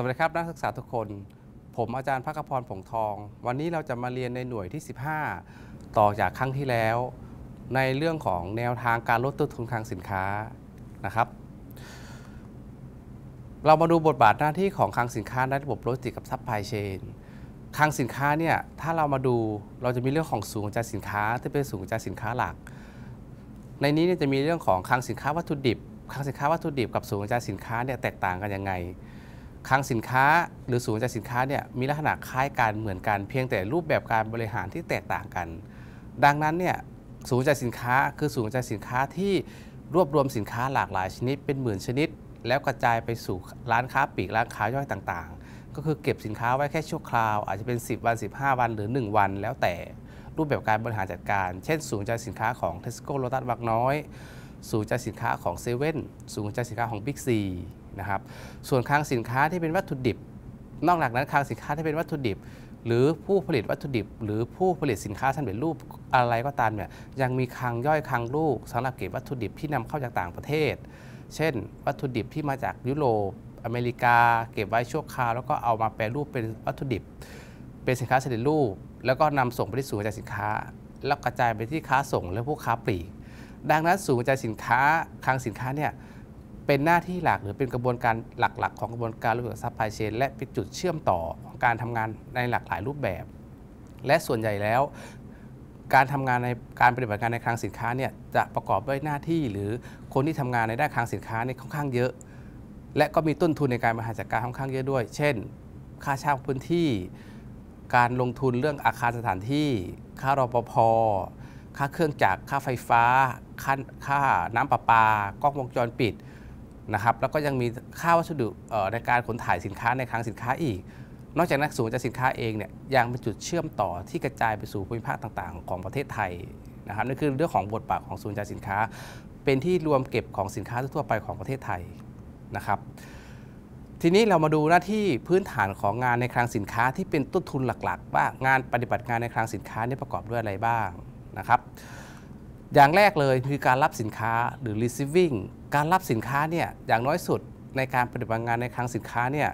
สวัสดีครับนักศึกษาทุกคน ผมอาจารย์พักพร ผงทอง วันนี้เราจะมาเรียนในหน่วยที่ 15 ต่อจากครั้งที่แล้ว ในเรื่องของแนวทางการลดต้นทุนคลังสินค้านะครับ เรามาดูบทบาทหน้าที่ของคลังสินค้าในระบบโลจิสติกกับซัพพลายเชนคลังสินค้าเนี่ย ถ้าเรามาดูเราจะมีเรื่องของสูงจ่ากสินค้าที่เป็นสูงจ่ากสินค้าหลัก ในนี้จะมีเรื่องของคลังสินค้าวัตถุดิบคลังสินค้าวัตถุดิบกับสูงจ่ากสินค้าเนี่ยแตกต่างกันยังไงคลังสินค้าหรือศูนย์จัดสินค้าเนี่ยมีลักษณะคล้ายกันเหมือนกันเพียงแต่รูปแบบการบริหารที่แตกต่างกัน ดังนั้นเนี่ยศูนย์จัดสินค้าคือศูนย์จัดสินค้าที่รวบรวมสินค้าหลากหลายชนิดเป็นหมื่นชนิด แล้วกระจายไปสู่ร้านค้าปลีกร้านค้าย่อยต่างๆ ก็คือเก็บสินค้าไว้แค่ชั่วคราว อาจจะเป็น 10วัน15วัน หรือ 1 วันแล้วแต่รูปแบบการบริหารจัดการ เช่นศูนย์จัดสินค้าของเทสโก้โลตัสวักน้อยศูนย์จัดสินค้าของเซเว่นศูนย์จัดสินค้าของบิ๊กซีนะครับส่วนคลังสินค้าที่เป็นวัตถุดิบ นอกจากนั้นคลังสินค้าที่เป็นวัตถุดิบ หรือผู้ผลิตวัตถุดิบ หรือผู้ผลิตสินค้าสำเร็จรูปอะไรก็ตามเนี่ยยังมีคลังย่อยคลังลูก สำหรับเก็บวัตถุดิบที่นำเข้าจากต่างประเทศ เช่น วัตถุดิบที่มาจากยุโรปอเมริกา เก็บไว้ชั่วคราวแล้วก็เอามาแปลรูปเป็นวัตถุดิบ เป็นสินค้าสำเร็จรูป แล้วก็นำส่งไปที่ศูนย์กระจายสินค้า แล้วกระจายไปที่ค้าส่งและผู้ค้าปลีกดังนั้นศูนย์กระจายสินค้าคลังสินค้าเนี่ยเป็นหน้าที่หลักหรือเป็นกระบวนการหลักๆ ของกระบวนการรูปแบบซัพพลายเชนและเป็นจุดเชื่อมต่อของการทำงานในหลากหลายรูปแบบ และส่วนใหญ่แล้ว การทำงานในการปฏิบัติงานในคลังสินค้าเนี่ยจะประกอบด้วยหน้าที่หรือคนที่ทำงานในด้านคลังสินค้าเนี่ยค่อนข้างเยอะ และก็มีต้นทุนในการบริหารจัดการค่อนข้างเยอะด้วย เช่น ค่าเช่าพื้นที่ การลงทุนเรื่องอาคารสถานที่ ค่ารปภค่าเครื่องจักรค่าไฟฟ้า ค่าค่าน้ำประปากล้องวงจรปิดนะครับแล้วก็ยังมีค่าวัสดุในการขนถ่ายสินค้าในคลังสินค้าอีก นอกจากนักสูงจากสินค้าเองเนี่ยยังเป็นจุดเชื่อมต่อที่กระจายไปสู่ภูมิภาคต่างๆ ของประเทศไทยนะครับนั่นคือเรื่องของบทบาทของศูนย์จัดสินค้าเป็นที่รวมเก็บของสินค้าทั่วไปของประเทศไทยนะครับทีนี้เรามาดูหน้าที่พื้นฐานของงานในคลังสินค้าที่เป็นต้นทุนหลักๆ ว่างานปฏิบัติงานในคลังสินค้านี่ประกอบด้วยอะไรบ้างนะครับอย่างแรกเลยคือการรับสินค้าหรือ receiving การรับสินค้าเนี่ยอย่างน้อยสุดในการปฏิบัติงานในคลังสินค้าเนี่ย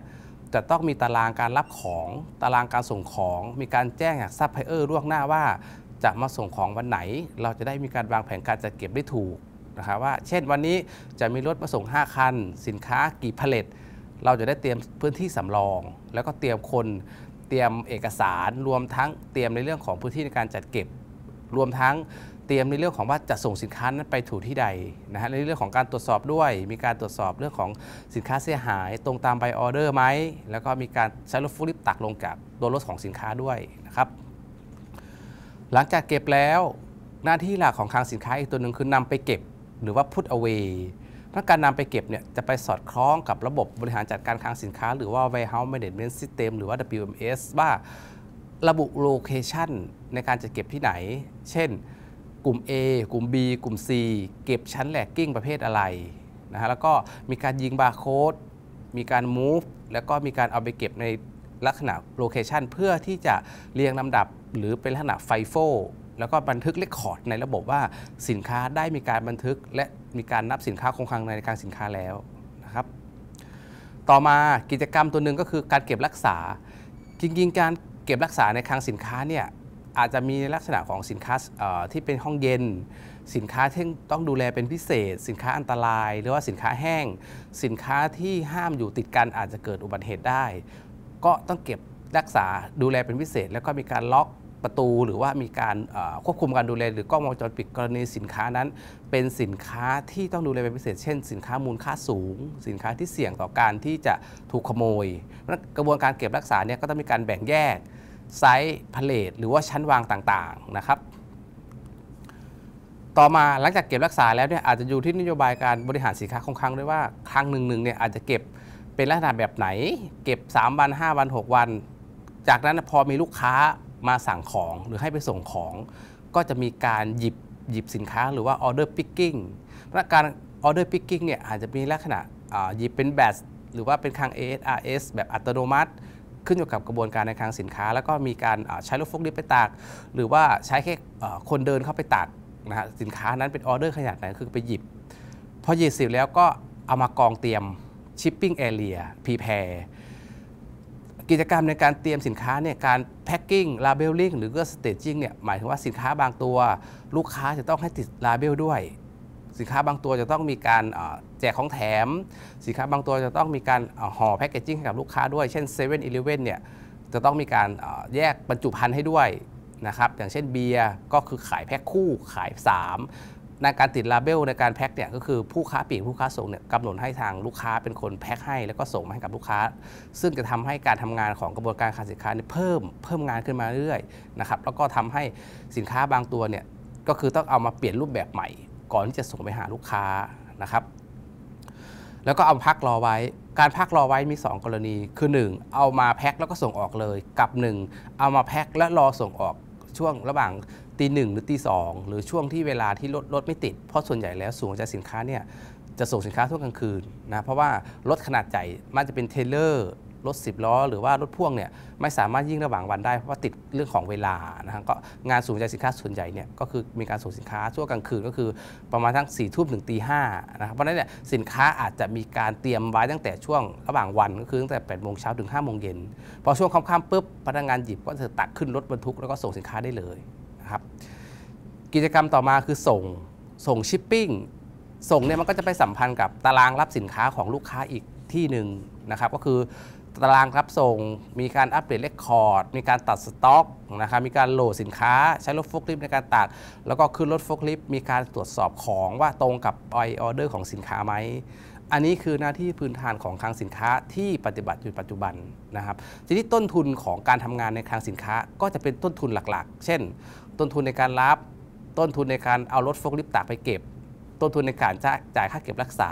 จะต้องมีตารางการรับของตารางการส่งของมีการแจ้งจากซัพพลายเออร์ล่วงหน้าว่าจะมาส่งของวันไหน เราจะได้มีการวางแผนการจัดเก็บได้ถูกนะครับว่า เช่นวันนี้จะมีรถมาส่ง5คันสินค้ากี่ผลิตเราจะได้เตรียมพื้นที่สำรอง แล้วก็เตรียมคน เตรียมเอกสารรวมทั้งเตรียมในเรื่องของพื้นที่ในการจัดเก็บรวมทั้งเตรียมในเรื่องของว่าจะส่งสินค้านั้นไปถูกที่ใดนะฮะในเรื่องของการตรวจสอบด้วย มีการตรวจสอบเรื่องของสินค้าเสียหายตรงตามใบออเดอร์ไหมแล้วก็มีการใช้รถฟูลิปตักลงกับตัวรถของสินค้าด้วยนะครับ หลังจากเก็บแล้ว หน้าที่หลักของคลังสินค้าอีกตัวหนึ่งคือนำไปเก็บหรือว่า put away ้พราการนำไปเก็บเนี่ยจะไปสอดคล้องกับระบบบริหารจัดการคลังสินค้า หรือว่า warehouse management system หรือว่า WMS ว่าระบุโลเคชันในการจัดเก็บที่ไหน เช่นกลุ่ม A กลุ่ม B กลุ่ม C เก็บชั้นแหลกกิ้งประเภทอะไรนะฮะ แล้วก็มีการยิงบาร์โค้ด มีการ move แล้วก็มีการเอาไปเก็บในลักษณะโลเคชันเพื่อที่จะเรียงลำดับหรือเป็นลักษณะไฟโฟแล้วก็บันทึกเลคคอร์ดในระบบว่าสินค้าได้มีการบันทึกและมีการนับสินค้าคงคลังในการสินค้าแล้วนะครับต่อมากิจกรรมตัวหนึ่งก็คือการเก็บรักษาจริงๆ การเก็บรักษาในคลังสินค้าเนี่ยอาจจะมีลักษณะของสินค้าที่เป็นห้องเย็น สินค้าที่ต้องดูแลเป็นพิเศษสินค้าอันตรายหรือว่าสินค้าแห้ง สินค้าที่ห้ามอยู่ติดกันอาจจะเกิดอุบัติเหตุได้ ก็ต้องเก็บรักษาดูแลเป็นพิเศษ แล้วก็มีการล็อกประตูหรือว่ามีการควบคุมการดูแล หรือกล้องวงจรปิดกรณีสินค้านั้น เป็นสินค้าที่ต้องดูแลเป็นพิเศษ เช่นสินค้ามูลค่าสูง สินค้าที่เสี่ยงต่อการที่จะถูกขโมย กระบวนการเก็บรักษาเนี่ยก็ต้องมีการแบ่งแยกไซส์พเลตหรือว่าชั้นวางต่าง ๆ นะครับ ต่อมาหลังจากเก็บรักษาแล้วเนี่ยอาจจะอยู่ที่นโยบายการบริหารสินค้าคงคลังด้วยว่าครั้งหนึ่งๆเนี่ยอาจจะเก็บเป็นลักษณะแบบไหน เก็บ3วัน5วัน 6 วัน จากนั้นพอมีลูกค้ามาสั่งของ หรือให้ไปส่งของ ก็จะมีการหยิบ หยิบสินค้าหรือว่าออเดอร์พิกกิ้งแลระการออเดอร์พิกกิ้งเนี่ยอาจจะมีลักษณะหยิบเป็นแบตหรือว่าเป็นคัง ASRS แบบอัตโนมัติขึ้นอยู่กับกระบวนการในคลังสินค้า แล้วก็มีการใช้รถฟกลิฟไปตาก หรือว่าใช้แค่คนเดินเข้าไปตากนะฮะสินค้านั้นเป็นออเดอร์ขนาดไหนคือไปหยิบ พอหยิบเสร็จแล้วก็เอามากองเตรียมชิปปิ้งแอเรียพรีแพร์กิจกรรมในการเตรียมสินค้าเนี่ยการแพ็คกิ้งลาเบลลิ่งหรือก็สเตจจิ้งเนี่ยหมายถึงว่าสินค้าบางตัวลูกค้าจะต้องให้ติดลาเบลด้วยสินค้าบางตัวจะต้องมีการแจกของแถม สินค้าบางตัวจะต้องมีการห่อแพ็กเกจจิ้งให้กับลูกค้าด้วย เช่น7 e เ e ่ e อเนี่ยจะต้องมีการแยกบรรจุภัณฑ์ให้ด้วยนะครับ อย่างเช่นเบียร์ก็คือขายแพ็คคู่ขาย3ในการติดลาเบลในการแพ็คเนี่ยก็คือผู้ค้าปลีกผู้ค้าส่งเนี่ยกำหนดให้ทางลูกค้าเป็นคนแพ็คให้แล้วก็ส่งมาให้กับลูกค้า ซึ่งจะทำให้การทำงานของกระบวนการขายสินค้าเนี่ยเพิ่มเพิ่มงานขึ้นมาเรื่อยๆนะครับ แล้วก็ทำให้สินค้าบางตัวเนี่ยก็คือต้องเอามาเปลี่ยนรูปแบบใหม่ก่อนที่จะส่งไปหาลูกค้านะครับ แล้วก็เอาพักรอไว้ การพักรอไว้มี 2 กรณี คือ 1 เอามาแพ็คแล้วก็ส่งออกเลย กับ 1 เอามาแพ็คและรอส่งออกช่วงระหว่างตีหนึ่งหรือ ตีสองหรือช่วงที่เวลาที่รถรถไม่ติด เพราะส่วนใหญ่แล้วสูงจะสินค้าเนี่ยจะส่งสินค้าช่วงกลางคืนนะ เพราะว่ารถขนาดใหญ่มันจะเป็นเทเลอร์รถ10ล้อหรือว่ารถพ่วงเนี่ยไม่สามารถยิ่งระหว่างวันได้ เพราะว่าติดเรื่องของเวลานะฮะก็งานสูงใจสินค้าส่วนใหญ่เนี่ยก็คือมีการส่งสินค้าช่วงกลางคืนก็คือประมาณทั้ง4ี่ทุ่มถึงตีห้านะครับเพราะนั้นเนี่ยสินค้าอาจจะมีการเตรียมไว้ตั้งแต่ช่วงระหว่างวันก็คือตั้งแต่8ปดโมงเช้าถึง5้าโมงเย็นพอช่วงค่ำๆปุ๊บพนักงานหยิบก็จะตักขึ้นรถบรรทุกแล้วก็ส่งสินค้าได้เลยนะครับกิจกรรมต่อมาคือส่งส่งชิปปิ้งส่งเนี่ยมันก็จะไปสัมพันธ์กับตารางรับสินค้าของลูกค้าอีกที่หนึ่งนะครับก็คืตารางรับส่งมีการอัปเดตเลคคอร์ดมีการตัดสต็อกนะครับมีการโหลดสินค้าใช้รถฟกลิฟต์ในการตัด แล้วก็ขึ้นรถฟกลิฟต์มีการตรวจสอบของว่าตรงกับอออเดอร์ของสินค้าไหมอันนี้คือหน้าที่พื้นฐานของคลังสินค้า ที่ปฏิบัติอยู่ปัจจุบันนะครับทีนี้ต้นทุนของการทำงานในคลังสินค้าก็จะเป็นต้นทุนหลักๆ เช่นต้นทุนในการรับต้นทุนในการเอารถฟกลิฟต์ตากไปเก็บต้นทุนในการจ่ายค่าเก็บรักษา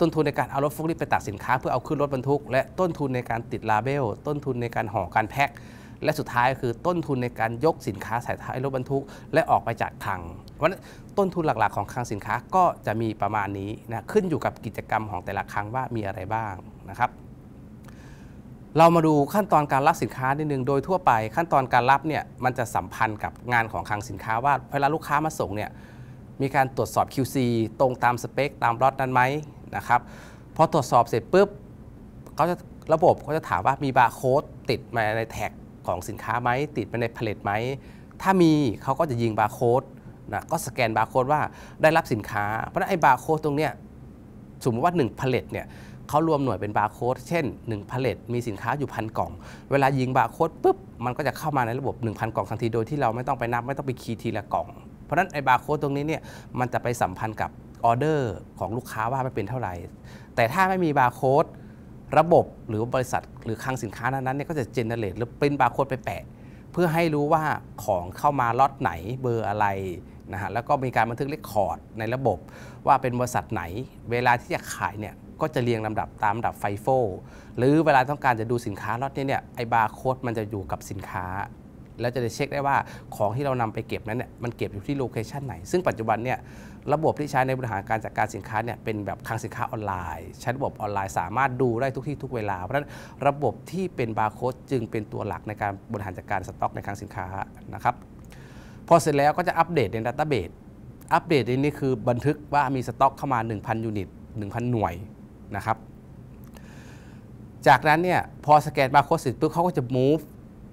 ต้นทุนในการเอารถฟุกรีไปตักสินค้าเพื่อเอาขึ้นรถบรรทุก และต้นทุนในการติดลาเบลต้นทุนในการห่อการแพ็ค และสุดท้ายคือต้นทุนในการยกสินค้าใส่ท้ายรถบรรทุก และออกไปจากคลัง วันต้นทุนหลักๆของคลังสินค้าก็จะมีประมาณนี้นะ ขึ้นอยู่กับกิจกรรมของแต่ละคลังว่ามีอะไรบ้างนะครับ เรามาดูขั้นตอนการรับสินค้านิดนึง โดยทั่วไป ขั้นตอนการรับเนี่ย มันจะสัมพันธ์กับงานของคลังสินค้าว่าเวลาลูกค้ามาส่งเนี่ยมีการตรวจสอบ QC ตรงตามสเปคตามรอดนั้นไหมนะครับ พอตรวจสอบเสร็จปุ๊บเขาจะระบบเขาจะถามว่ามีบาร์โค้ดติดมาในแท็กของสินค้าไหมติดมาในผลิตไหม ถ้ามีเขาก็จะยิงบาร์โค้ดนะก็สแกนบาร์โค้ดว่าได้รับสินค้า เพราะนั้นไอ้บาร์โค้ดตรงเนี้ยสมมติว่า1ผลิตเนี่ยเขารวมหน่วยเป็นบาร์โค้ด เช่น1ผลิตมีสินค้าอยู่พันกล่อง เวลายิงบาร์โค้ดปุ๊บมันก็จะเข้ามาในระบบ1,000กล่องทันทีโดยที่เราไม่ต้องไปนับไม่ต้องไปคีย์ทีละกล่องเพราะนั้น ไอ้บาร์โค้ดตรงนี้เนี่ยมันจะไปสัมพันธ์กับออเดอร์ของลูกค้าว่ามันเป็นเท่าไหร่แต่ถ้าไม่มีบาร์โค้ดระบบหรือบริษัทหรือคลังสินค้านั้นเนี่ยก็จะเจเนเรตหรือริ้นบาร์โค้ดไปแปะ เพื่อให้รู้ว่าของเข้ามาล็อตไหนเบอร์อะไรนะฮะแล้วก็มีการบันทึกเรคคอร์ดในระบบ ว่าเป็นบริษัทไหนเวลาที่จะขายเนี่ยก็จะเรียงลำดับตามลำดับไฟโฟหรือเวลาต้องการจะดูสินค้าล็อตนี้เนี่ยไอ้บาร์โค้ดมันจะอยู่กับสินค้าแล้วจะได้เช็คได้ว่าของที่เรานำไปเก็บนั้นเนี่ยมันเก็บอยู่ที่โลเคชันไหน ซึ่งปัจจุบันเนี่ยระบบที่ใช้ในบริหารการจัดการสินค้าเนี่ยเป็นแบบคลังสินค้าออนไลน์ ใช้ระบบออนไลน์สามารถดูได้ทุกที่ทุกเวลา เพราะฉะนั้นระบบที่เป็นบาร์โค้ดจึงเป็นตัวหลักในการบริหารจัดการสต็อกในคลังสินค้านะครับ พอเสร็จแล้วก็จะอัปเดตในดัตต้าเบสอัปเดตในี้คือบันทึกว่ามีสต็อกเข้ามา1,000ยูนิต1,000หน่วยนะครับจากนั้นเนี่ยพอสแกนบาร์โค้ดเสร็จปุ๊บเขาก็จะ move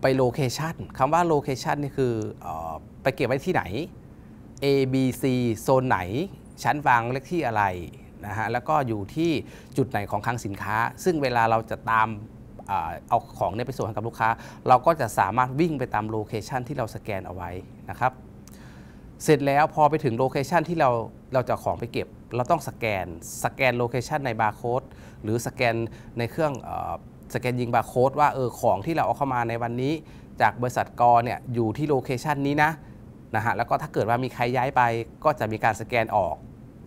ไปโลเคชันคำว่าโลเคชันนี่คืออไปเก็บไว้ที่ไหน A B C โซนไหน ชั้นวางเลขที่อะไรนะฮะแล้วก็อยู่ที่จุดไหนของคลังสินค้า ซึ่งเวลาเราจะตามเอาของเนี่ยไปส่งให้กับลูกค้า เราก็จะสามารถวิ่งไปตามโลเคชันที่เราสแกนเอาไว้นะครับเสร็จแล้วพอไปถึงโลเคชันที่เราเราจะของไปเก็บ เราต้องสแกน สแกนโลเคชันในบาร์โค้ดหรือสแกนในเครื่องสแกนยิงบาร์โค้ดว่าเออของที่เราเอาเข้ามาในวันนี้ จากบริษัทกรเนี่ยอยู่ที่โลเคชันนี้นะนะฮะแล้วก็ถ้าเกิดว่ามีใครย้ายไปก็จะมีการสแกนออก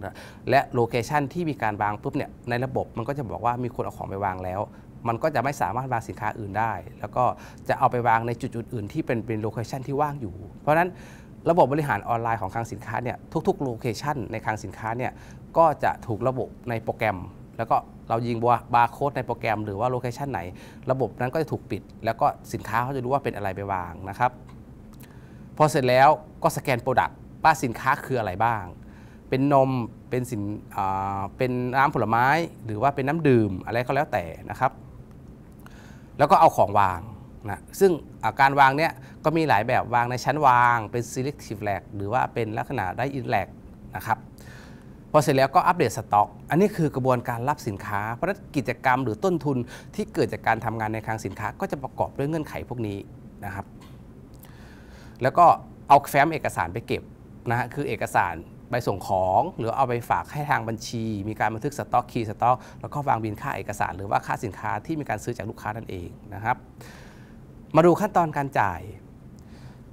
นะและโลเคชันที่มีการวางปุ๊บเนี่ยในระบบมันก็จะบอกว่ามีคนเอาของไปวางแล้ว มันก็จะไม่สามารถวางสินค้าอื่นได้ แล้วก็จะเอาไปวางในจุดอื่นที่เป็นเป็นโลเคชันที่ว่างอยู่เพราะฉะนั้นระบบบริหารออนไลน์ของคลังสินค้าเนี่ยทุก ๆโลเคชันในคลังสินค้าเนี่ยก็จะถูกระบุในโปรแกรมแล้วก็เรายิงบาร์โค้ดในโปรแกรมหรือว่าโลเคชันไหน ระบบนั้นก็จะถูกปิด แล้วก็สินค้าเขาจะรู้ว่าเป็นอะไรไปวางนะครับ พอเสร็จแล้วก็สแกนโปรดักต์ป้าสินค้าคืออะไรบ้าง เป็นนมเป็นสินเป็นน้ำผลไม้หรือว่าเป็นน้ำดื่มอะไรก็แล้วแต่นะครับ แล้วก็เอาของวางนะซึ่งาการวางเนี้ยก็มีหลายแบบวางในชั้นวางเป็น selective lag หรือว่าเป็นลักษณะได้ in lag นะครับพอเสร็จแล้วก็อัปเดตสต็อก อันนี้คือกระบวนการรับสินค้า เพราะนั้นกิจกรรม หรือต้นทุนที่เกิดจากการทำงานในคลังสินค้าก็จะประกอบด้วยเงื่อนไขพวกนี้นะครับ แล้วก็ เอาแฟ้มเอกสารไปเก็บนะฮะ คือเอกสารใบส่งของ หรือเอาไปฝากให้ทางบัญชี มีการบันทึกสต็อกคีย์สต็อก แล้วก็วางบินค่าเอกสารหรือว่าค่าสินค้าที่มีการซื้อจากลูกค้านั่นเองนะครับ มาดูขั้นตอนการจ่าย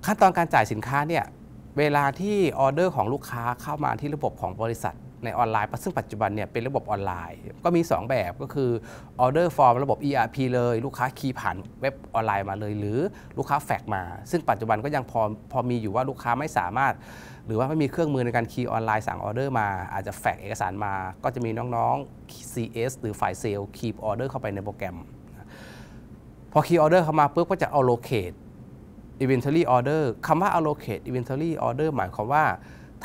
ขั้นตอนการจ่ายสินค้าเนี่ย เวลาที่ออเดอร์ของลูกค้าเข้ามาที่ระบบของบริษัทในออนไลน์ ซึ่งปัจจุบันเนี่ยเป็นระบบออนไลน์ ก็มี 2 แบบก็คือออเดอร์ฟอร์มระบบ ERP เลย ลูกค้าคีย์ผ่านเว็บออนไลน์มาเลย หรือลูกค้าแฟกมา ซึ่งปัจจุบันก็ยังพอพอมีอยู่ว่าลูกค้าไม่สามารถ หรือว่าไม่มีเครื่องมือในการคีย์ออนไลน์สั่งออเดอร์มาอาจจะแฟกเอกสารมา ก็จะมีน้องๆ CS หรือฝ่ายเซลล์คีย์ออเดอร์เข้าไปในโปรแกรม พอคีย์ออเดอร์เข้ามาปุ๊บก็จะเอาโลเค e inventory order คำว่า allocate inventory order หมายความว่า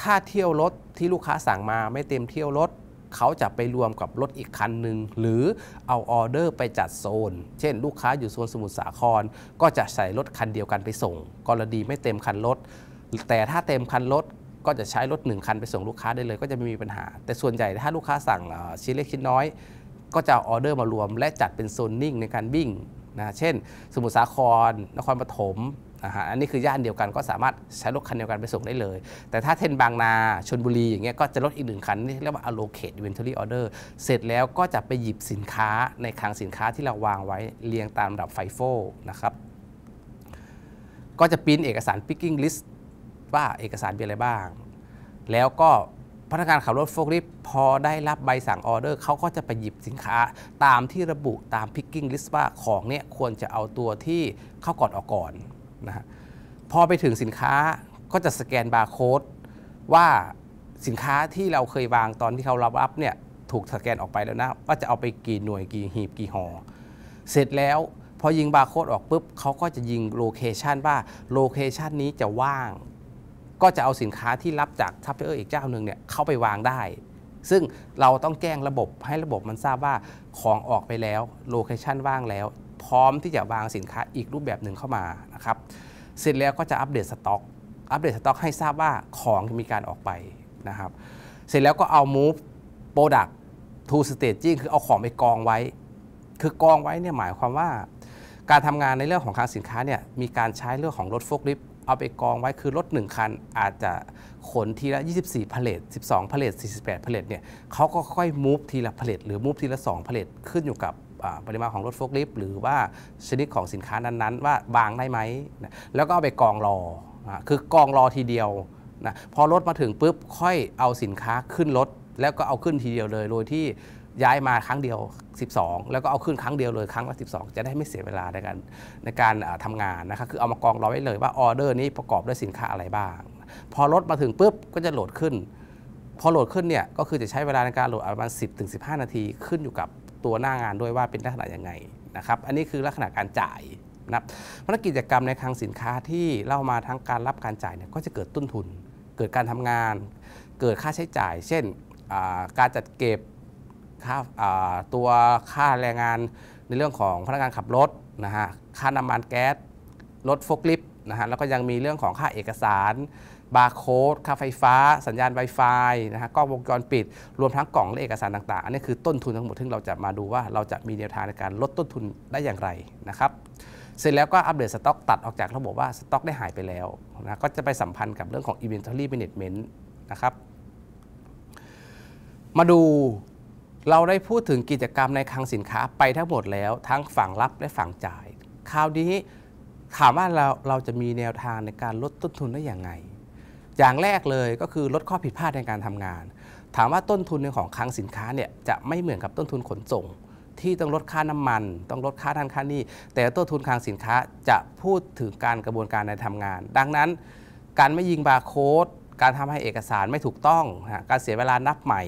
ถ้าเที่ยวรถที่ลูกค้าสั่งมาไม่เต็มเที่ยวรถเขาจะไปรวมกับรถอีกคันหนึ่ง หรือเอาออเดอร์ไปจัดโซน เช่นลูกค้าอยู่โซนสมุทรสาคร ก็จะใส่รถคันเดียวกันไปส่ง กรณีไม่เต็มคันรถแต่ถ้าเต็มคันรถก็จะใช้รถหนึ่งคันไปส่งลูกค้าได้เลยก็จะไม่มีปัญหาแต่ส่วนใหญ่ถ้าลูกค้าสั่งชิ้นเล็กชิ้นน้อย ก็จะออเดอร์มารวมและจัดเป็นโซนนิ่งในการวิ่งนะเช่น สมุทรสาครนครปฐมนะฮะอันนี้คือย่านเดียวกันก็สามารถใช้รถคันเดียวกันไปส่งได้เลย แต่ถ้าเทนบางนา ชนบุรีอย่างเงี้ยก็จะลดอีกหนึ่งคันนี่เรียกว่า allocate inventory order เสร็จแล้วก็จะไปหยิบสินค้าในคลังสินค้าที่เราวางไว้เรียงตามระดับไฟโฟนะครับ ก็จะปิ้นเอกสาร picking list ว่าเอกสารเป็นอะไรบ้าง แล้วก็พนักงานขับรถโฟล์คลิฟพอได้รับใบสั่งออเดอร์เขาก็จะไปหยิบสินค้าตามที่ระบุตาม picking list ว่าของเนี้ยควรจะเอาตัวที่เข้าก่อนออกก่อนนะฮะพอไปถึงสินค้าก็จะสแกนบาร์โค้ดว่าสินค้าที่เราเคยวางตอนที่เขารับรับเนี่ยถูกสแกนออกไปแล้วนะว่าจะเอาไปกี่หน่วยกี่หีบกี่หอ่อเสร็จแล้วพอยิงบาร์โค้ดออกปุ๊บเขาก็จะยิงโลเคชันว่าโลเคชันนี้จะว่างก็จะเอาสินค้าที่รับจากซัพพลายเออร์อีกเจ้าหนึ่งเนี่ยเข้าไปวางได้ ซึ่งเราต้องแจ้งระบบให้ระบบมันทราบว่าของออกไปแล้ว โลเคชันว่างแล้วร้อมที่จะวางสินค้าอีกรูปแบบหนึ่งเข้ามานะครับ เสร็จแล้วก็จะอัปเดตสต็อก อัปเดตสต็อกให้ทราบว่าของมีการออกไปนะครับ เสร็จแล้วก็เอา move product to staging คือเอาของไปกองไว้ คือกองไว้เนี่ยหมายความว่า การทำงานในเรื่องของคลังสินค้าเนี่ยมีการใช้เรื่องของรถโฟกลิฟเอาไปกองไว้คือรถ1คัน อาจจะขนทีละ 24พเลท12พเลท48พเลทเนี่ยเขาก็ค่อยมูฟทีละพเลทหรือมูฟทีละ2พเลทขึ้นอยู่กับปริมาณของรถโฟกลิฟต์หรือว่าชนิดของสินค้านั้นๆ ว่าบางได้ไหมนะแล้วก็เอาไปกองรอนะคือกองรอทีเดียว นะ พอรถมาถึงปุ๊บค่อยเอาสินค้าขึ้นรถแล้วก็เอาขึ้นทีเดียวเลย โดยที่ย้ายมาครั้งเดียว 12 แล้วก็เอาขึ้นครั้งเดียวเลยครั้งละ12 จะได้ไม่เสียเวลาในการในการทำงานนะครับคือเอามากองรอไว้เลยว่าออเดอร์นี้ประกอบด้วยสินค้าอะไรบ้าง พอรถมาถึงปุ๊บก็จะโหลดขึ้น พอโหลดขึ้นเนี่ยก็คือจะใช้เวลาในการโหลดประมาณ10-15 นาทีขึ้นอยู่กับตัวหน้างานด้วยว่าเป็นลักษณะยังไงนะครับ อันนี้คือลักษณะการจ่ายนะครับเพรกิจกรรมในคลังสินค้าที่เล่ามาทั้งการรับการจ่ายเนี่ยก็จะเกิดต้นทุน เกิดการทำงาน เกิดค่าใช้จ่าย เช่นการจัดเก็บค่าตัวค่าแรงงานในเรื่องของพนักงานขับรถนะฮะ ค่าน้ำมันแก๊สรถโฟกลิฟนะฮะ แล้วก็ยังมีเรื่องของค่าเอกสารบาร์โค้ดค่าไฟฟ้า สัญญาณ Wi-Fi นะฮะกล้องวงจรปิด รวมทั้งกล่องและเอกสารต่าง ๆ อันนี้คือต้นทุนทั้งหมดที่เราจะมาดูว่าเราจะมีแนวทางในการลดต้นทุนได้อย่างไรนะครับ เสร็จแล้วก็อัปเดตสต็อกตัดออกจากระบบว่า สต็อกได้หายไปแล้วนะ ก็จะไปสัมพันธ์กับเรื่องของ Inventory Management นะครับ มาดู เราได้พูดถึงกิจกรรมในคลังสินค้า ไปทั้งหมดแล้ว ทั้งฝั่งรับและฝั่งจ่าย คราวนี้ถามว่าเราเราจะมีแนวทางในการลดต้นทุนได้อย่างไงอย่างแรกเลยก็คือลดข้อผิดพลาดในการทำงาน ถามว่าต้นทุนในของคลังสินค้าเนี่ยจะไม่เหมือนกับต้นทุนขนส่ง ที่ต้องลดค่าน้ำมัน ต้องลดค่าทันค่านี่ แต่ต้นทุนคลังสินค้าจะพูดถึงการกระบวนการในทำงาน ดังนั้น การไม่ยิงบาร์โค้ดการทำให้เอกสารไม่ถูกต้องการเสียเวลานับใหม่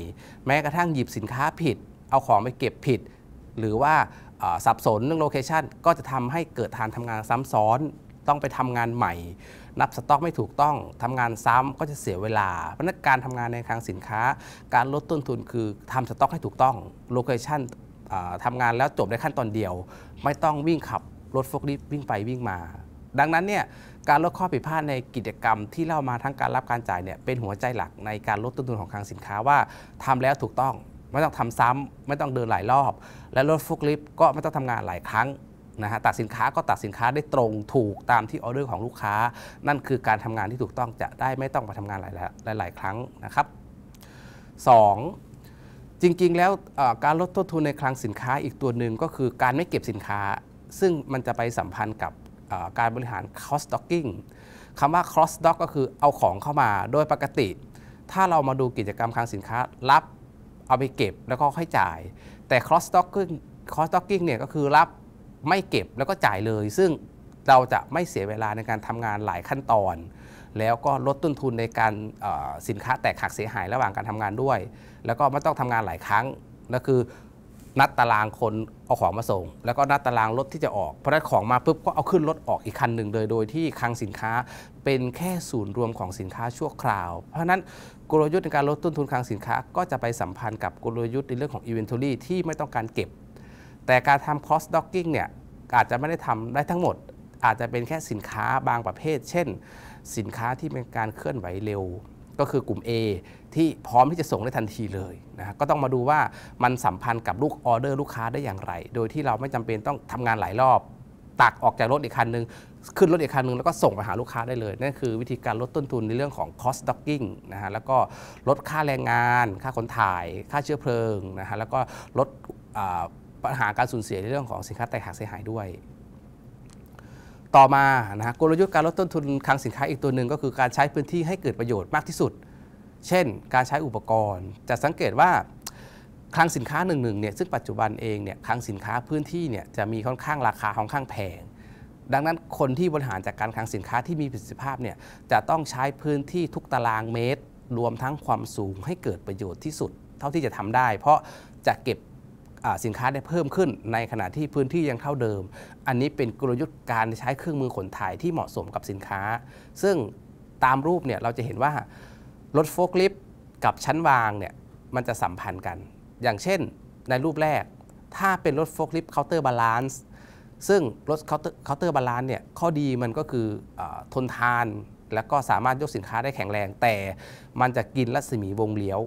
แม้กระทั่งหยิบสินค้าผิด เอาของไปเก็บผิดหรือว่าสับสนเรื่องโลเคชันก็จะทำให้เกิดการทำงานซ้ำซ้อนต้องไปทำงานใหม่นับสต็อกไม่ถูกต้องทำงานซ้ำก็จะเสียเวลา เพราะนั้นการทำงานในคลังสินค้า การลดต้นทุนคือทำสต็อกให้ถูกต้อง โลเคชั่นทำงานแล้วจบในขั้นตอนเดียว ไม่ต้องวิ่งขับรถฟกลิฟวิ่งไปวิ่งมา ดังนั้นเนี่ยการลดข้อผิดพลาดในกิจกรรมที่เล่ามาทั้งการรับการจ่ายเนี่ยเป็นหัวใจหลักในการลดต้นทุนของคลังสินค้าว่าทำแล้วถูกต้อง ไม่ต้องทำซ้ำไม่ต้องเดินหลายรอบ และรถฟกลิฟก็ไม่ต้องทำงานหลายครั้งนะฮะตัดสินค้าก็ตัดสินค้าได้ตรงถูกตามที่ออเดอร์ของลูกค้า นั่นคือการทำงานที่ถูกต้องจะได้ไม่ต้องมาทำงานหลายหลายครั้งนะครับ 2. จริงๆแล้วการลดต้นทุนในคลังสินค้าอีกตัวหนึ่งก็คือการไม่เก็บสินค้า ซึ่งมันจะไปสัมพันธ์กับการบริหาร cross docking คำว่า cross dock ก็คือเอาของเข้ามาโดยปกติ ถ้าเรามาดูกิจกรรมคลังสินค้ารับเอาไปเก็บ แล้วก็ค่อยจ่าย แต่ cross docking cross docking เนี่ยก็คือรับไม่เก็บแล้วก็จ่ายเลยซึ่งเราจะไม่เสียเวลาในการทำงานหลายขั้นตอน แล้วก็ลดต้นทุนในการสินค้าแตกหักเสียหายระหว่างการทำงานด้วย แล้วก็ไม่ต้องทำงานหลายครั้ง่นคือนัดตารางคนเอาของมาส่งแล้วก็นัดตารางรถที่จะออกพอได้ของมาปุ๊บก็เอาขึ้นรถออกอีกคันหนึ่งเลยโดย ที่คลังสินค้าเป็นแค่ศูนย์รวมของสินค้าชั่วคราว เพราะนั้นกลยุทธ์ในการลดต้นทุนคลังสินค้า ก็จะไปสัมพันธ์กับกลยุทธ์ในเรื่องของ Inventory ที่ไม่ต้องการเก็บแต่การทำ cross docking เนี่ย อาจจะไม่ได้ทำได้ทั้งหมด อาจจะเป็นแค่สินค้าบางประเภท เช่นสินค้าที่เป็นการเคลื่อนไหวเร็วก็คือกลุ่ม A ที่พร้อมที่จะส่งได้ทันทีเลยนะก็ต้องมาดูว่ามันสัมพันธ์กับลูกออเดอร์ลูกค้าได้อย่างไร โดยที่เราไม่จำเป็นต้องทำงานหลายรอบ ตักออกจากรถอีกคันนึง ขึ้นรถอีกคันนึงแล้วก็ส่งไปหาลูกค้าได้เลยนั่นคือ วิธีการลดต้นทุนในเรื่องของ cost docking นะฮะแล้วก็ลดค่าแรงงาน ค่าคนถ่าย ค่าเชื้อเพลิงนะฮะแล้วก็ลดปัญหาการสูญเสียในเรื่องของสินค้าแตกหักเสียหายด้วย ต่อมา นะฮะกลยุทธ์การลดต้นทุน คลังสินค้าอีกตัวหนึ่งก็คือการใช้พื้นที่ให้เกิดประโยชน์มากที่สุด เช่น การใช้อุปกรณ์ จะสังเกตว่าคลังสินค้าหนึ่งหนึ่งเนี่ย ซึ่งปัจจุบันเอง เนี่ยคลังสินค้าพื้นที่ เนี่ย จะมีค่อนข้างราคาค่อนข้างแพง ดังนั้นคนที่บริหารจากการคลังสินค้าที่มีประสิทธิภาพ เนี่ย จะต้องใช้พื้นที่ทุกตารางเมตร รวมทั้งความสูงให้เกิดประโยชน์ที่สุด เท่าที่จะทำได้ เพราะจะเก็บสินค้าได้เพิ่มขึ้นในขณะที่พื้นที่ยังเท่าเดิม อันนี้เป็นกลยุทธ์การใช้เครื่องมือขนถ่ายที่เหมาะสมกับสินค้า ซึ่งตามรูปเนี่ยเราจะเห็นว่า รถโฟล์คลิฟกับชั้นวางเนี่ยมันจะสัมพันธ์กัน อย่างเช่นในรูปแรกถ้าเป็นรถโฟล์คลิฟเคาน์เตอร์บาลานซ์ ซึ่งรถเคาน์เตอร์บาลานซ์เนี่ยข้อดีมันก็คืออทนทานแล้วก็สามารถยกสินค้าได้แข็งแรงแต่มันจะกินรัศมีวงเลี้ยว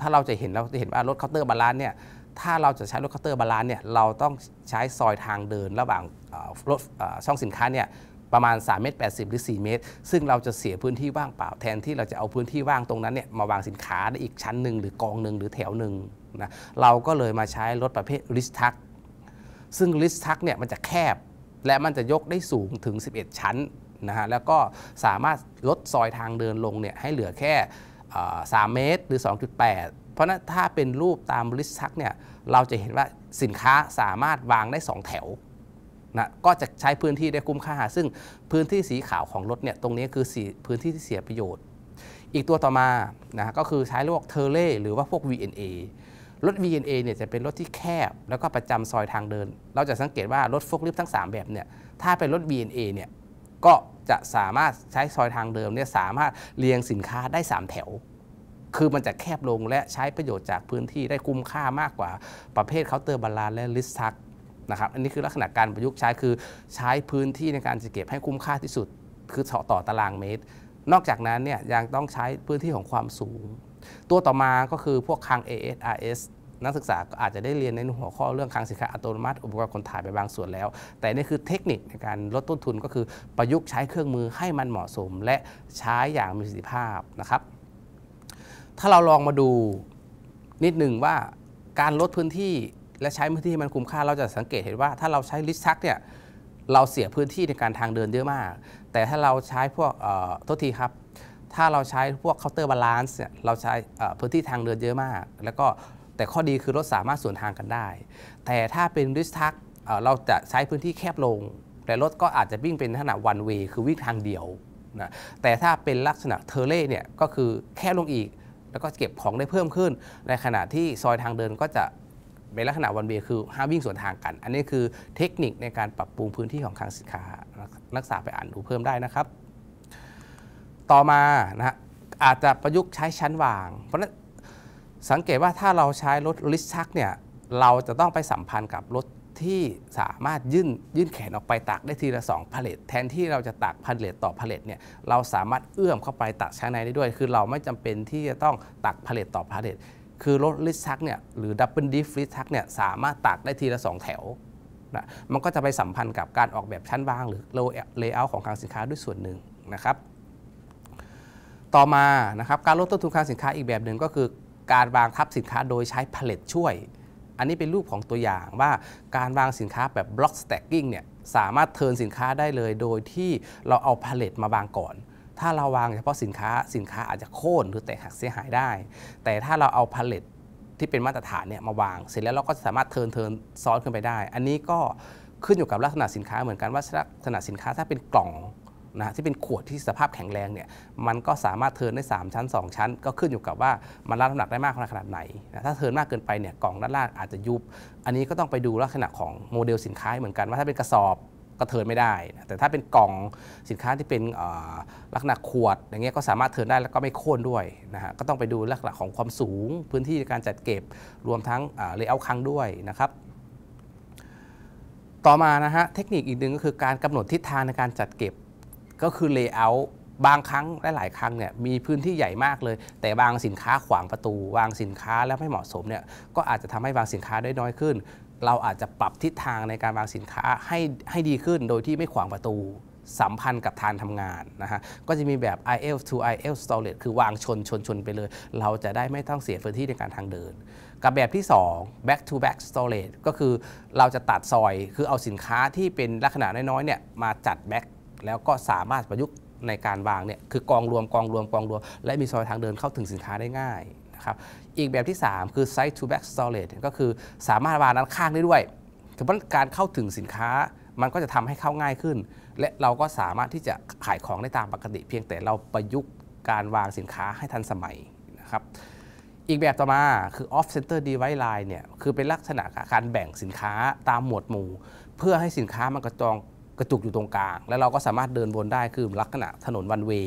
ถ้าเราจะเห็นเราจะเห็นว่ารถเคาน์เตอร์บาลานซ์เนี่ยถ้าเราจะใช้รถคัตเตอร์บาลานเนี่ยเราต้องใช้ซอยทางเดินระหว่างรถช่องสินค้าเนี่ยประมาณ3เมตร80หรือ4เมตร ซึ่งเราจะเสียพื้นที่ว่างเปล่าแทนที่เราจะเอาพื้นที่ว่างตรงนั้นเนี่ยมาวางสินค้าได้อีกชั้นหนึ่งหรือกองหนึ่งหรือแถวหนึ่งนะเราก็เลยมาใช้รถประเภทริสทัก ซึ่งริสทักเนี่ยมันจะแคบและมันจะยกได้สูงถึง 11 ชั้นนะฮะแล้วก็สามารถลดซอยทางเดินลงเนี่ยให้เหลือแค่3 เมตรหรือ 2.8 เพราะนั้นถ้าเป็นรูปตามลิสซักเนี่ย เราจะเห็นว่าสินค้าสามารถวางได้ 2 แถวนะ ก็จะใช้พื้นที่ได้คุ้มค่า ซึ่งพื้นที่สีขาวของรถเนี่ย ตรงนี้คือพื้นที่ที่เสียประโยชน์ อีกตัวต่อมานะก็คือใช้เรียกว่าเทเล่หรือว่าพวก VNA รถ VNA เนี่ยจะเป็นรถที่แคบ แล้วก็ประจำซอยทางเดิน เราจะสังเกตว่ารถฟกลิฟทั้ง 3 แบบเนี่ย ถ้าเป็นรถ VNA เนี่ยก็จะสามารถใช้ซอยทางเดิมเนี่ยสามารถเรียงสินค้าได้3แถว คือมันจะแคบลงและใช้ประโยชน์จากพื้นที่ได้คุ้มค่ามากกว่าประเภทเคาน์เตอร์บาลานและลิสทักนะครับ อันนี้คือลักษณะการประยุกต์ใช้คือใช้พื้นที่ในการจะเก็บให้คุ้มค่าที่สุด คือต่อตารางเมตร นอกจากนั้นเนี่ยยังต้องใช้พื้นที่ของความสูง ตัวต่อมาก็คือพวกคาง ASRS นักศึกษาก็อาจจะได้เรียนในหัวข้อเรื่องคลังสินค้าอัตโนมัติ อุปกรณ์คนถ่ายไปบางส่วนแล้ว แต่นี่คือเทคนิคในการลดต้นทุนก็คือประยุกต์ใช้เครื่องมือให้มันเหมาะสมและใช้อย่างมีประสิทธิภาพนะครับ ถ้าเราลองมาดูนิดหนึ่งว่าการลดพื้นที่และใช้พื้นที่มันคุ้มค่า เราจะสังเกตเห็นว่าถ้าเราใช้ลิสชักเนี่ยเราเสียพื้นที่ในการทางเดินเยอะมาก แต่ถ้าเราใช้พวกโทษทีครับ ถ้าเราใช้พวกเคาน์เตอร์บาลานซ์เนี่ยเราใช้พื้นที่ทางเดินเยอะมาก แล้วก็แต่ข้อดีคือรถสามารถสวนทางกันได้ แต่ถ้าเป็นริสทักเราจะใช้พื้นที่แคบลง แต่รถก็อาจจะวิ่งเป็นลักษณะวันเวคือวิ่งทางเดียว นะ แต่ถ้าเป็นลักษณะเทเล่เนี่ยก็คือแคบลงอีก แล้วก็เก็บของได้เพิ่มขึ้น ในขณะที่ซอยทางเดินก็จะเป็นลักษณะวันเวคือห้ามวิ่งสวนทางกัน อันนี้คือเทคนิคในการปรับปรุงพื้นที่ของคลังสินค้านักศึกษาไปอ่านดูเพิ่มได้นะครับ ต่อมา นะฮะอาจจะประยุกต์ใช้ชั้นวาง เพราะนั้นสังเกตว่าถ้าเราใช้รถลิสชักเนี่ยเราจะต้องไปสัมพันธ์กับรถที่สามารถยื่นยื่นแขนออกไปตักได้ทีละ2ผลิตแทนที่เราจะตักผลิตต่อผลิตเนี่ยเราสามารถเอื้อมเข้าไปตักชั้นในได้ด้วย คือเราไม่จำเป็นที่จะต้องตักผลิตต่อผลิตคือรถลิสชักเนี่ยหรือดับเบิลดิฟลิสชักเนี่ยสามารถตักได้ทีละ2 แถวนะมันก็จะไปสัมพันธ์กับการออกแบบชั้นวางหรือเลเยอร์ของคลังสินค้าด้วยส่วนหนึ่งนะครับ ต่อมานะครับการลดต้นทุนคลังสินค้าอีกแบบหนึ่งก็คือการวางทับสินค้าโดยใช้พาเลตช่วย อันนี้เป็นรูปของตัวอย่างว่าการวางสินค้าแบบ block stacking เนี่ยสามารถเทินสินค้าได้เลยโดยที่เราเอาพาเลตมาวางก่อน ถ้าเราวางเฉพาะสินค้าสินค้าอาจจะโค่นหรือแตกหักเสียหายได้ แต่ถ้าเราเอาพาเลตที่เป็นมาตรฐานเนี่ยมาวางเสร็จแล้วเราก็สามารถเทินเทินซ้อนขึ้นไปได้ อันนี้ก็ขึ้นอยู่กับลักษณะสินค้าเหมือนกันว่าลักษณะสินค้าถ้าเป็นกล่องนะที่เป็นขวดที่สภาพแข็งแรงเนี่ย มันก็สามารถเทินได้ 3 ชั้น 2 ชั้น ก็ขึ้นอยู่กับว่ามันรับน้ำหนักได้มากขนาดไหนนะถ้าเทินมากเกินไปเนี่ยกล่องด้านล่างอาจจะยุบ อันนี้ก็ต้องไปดูลักษณะของโมเดลสินค้าเหมือนกันว่าถ้าเป็นกระสอบก็เทินไม่ได้ แต่ถ้าเป็นกล่องสินค้าที่เป็นลักษณะขวดอย่างเงี้ยก็สามารถเทินได้แล้วก็ไม่โค่นด้วยนะฮะ ก็ต้องไปดูลักษณะของความสูงพื้นที่ในการจัดเก็บรวมทั้งเลเยอร์คังด้วยนะครับ ต่อมานะฮะเทคนิคอีกหนึ่งก็คือการกำหนดทิศทางในการจัดเก็บก็คือเลเยอร์บางครั้ง และหลายครั้งเนี่ยมีพื้นที่ใหญ่มากเลย แต่บางสินค้าขวางประตู วางสินค้าแล้วไม่เหมาะสมเนี่ยก็อาจจะทำให้วางสินค้าได้น้อยขึ้น เราอาจจะปรับทิศทางในการวางสินค้าให้ให้ดีขึ้น โดยที่ไม่ขวางประตูสัมพันธ์กับทานทำงานนะฮะก็จะมีแบบ IL to IL storage คือวางชน ชน ชนไปเลย เราจะได้ไม่ต้องเสียพื้นที่ในการทางเดิน กับแบบที่ 2 back to back storage ก็คือเราจะตัดซอยคือเอาสินค้าที่เป็นลักษณะน้อยๆเนี่ยมาจัด back แล้วก็สามารถประยุกต์ในการวางเนี่ยคือกองรวมกองรวมกองรวมและมีซอยทางเดินเข้าถึงสินค้าได้ง่ายนะครับอีกแบบที่ 3 คือ site to back storage ก็คือสามารถวางด้านข้างได้ด้วยถือว่าการเข้าถึงสินค้ามันก็จะทำให้เข้าง่ายขึ้น และเราก็สามารถที่จะขายของได้ตามปกติเพียงแต่เราประยุกต์การวางสินค้าให้ทันสมัยนะครับอีกแบบต่อมาคือ off center device line เนี่ยคือเป็นลักษณะการแบ่งสินค้าตามหมวดหมู่ เพื่อให้สินค้ามันกระจองกระจุกอยู่ตรงกลางแล้วเราก็สามารถเดินวนได้คือลักษณะถนนวันเวย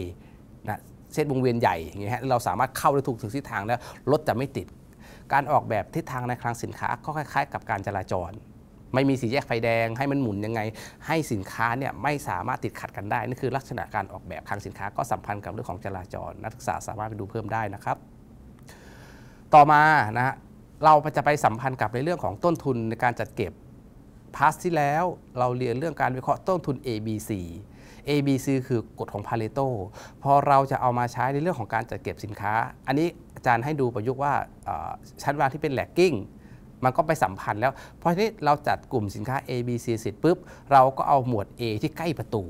นะเส้นวงเวียนใหญ่อย่างเงี้ยเราสามารถเข้าได้ถูกถึงทิศทางแล้ว รถจะไม่ติด การออกแบบทิศทางในคลังสินค้า ก็คล้าย ๆ กับการจราจร ไม่มีสีแยกไฟแดง ให้มันหมุนยังไง ให้สินค้าเนี่ยไม่สามารถติดขัดกันได้นี่คือลักษณะการออกแบบคลังสินค้าก็สัมพันธ์กับเรื่องของจราจรนักศึกษาสามารถไปดูเพิ่มได้นะครับ ต่อมานะเราจะไปสัมพันธ์กับในเรื่องของต้นทุนในการจัดเก็บพาร์ทที่แล้วเราเรียนเรื่องการวิเคราะห์ต้นทุน ABC ABC คือกฎของพาเลโตพอเราจะเอามาใช้ในเรื่องของการจัดเก็บสินค้า อันนี้อาจารย์ให้ดูประยุกต์ว่าชั้นวางที่เป็นแลกกิ้งมันก็ไปสัมพันธ์แล้วเพราะฉะนี้เราจัดกลุ่มสินค้า A B C เสร็จปุ๊บ เราก็เอาหมวด A ที่ใกล้ประตู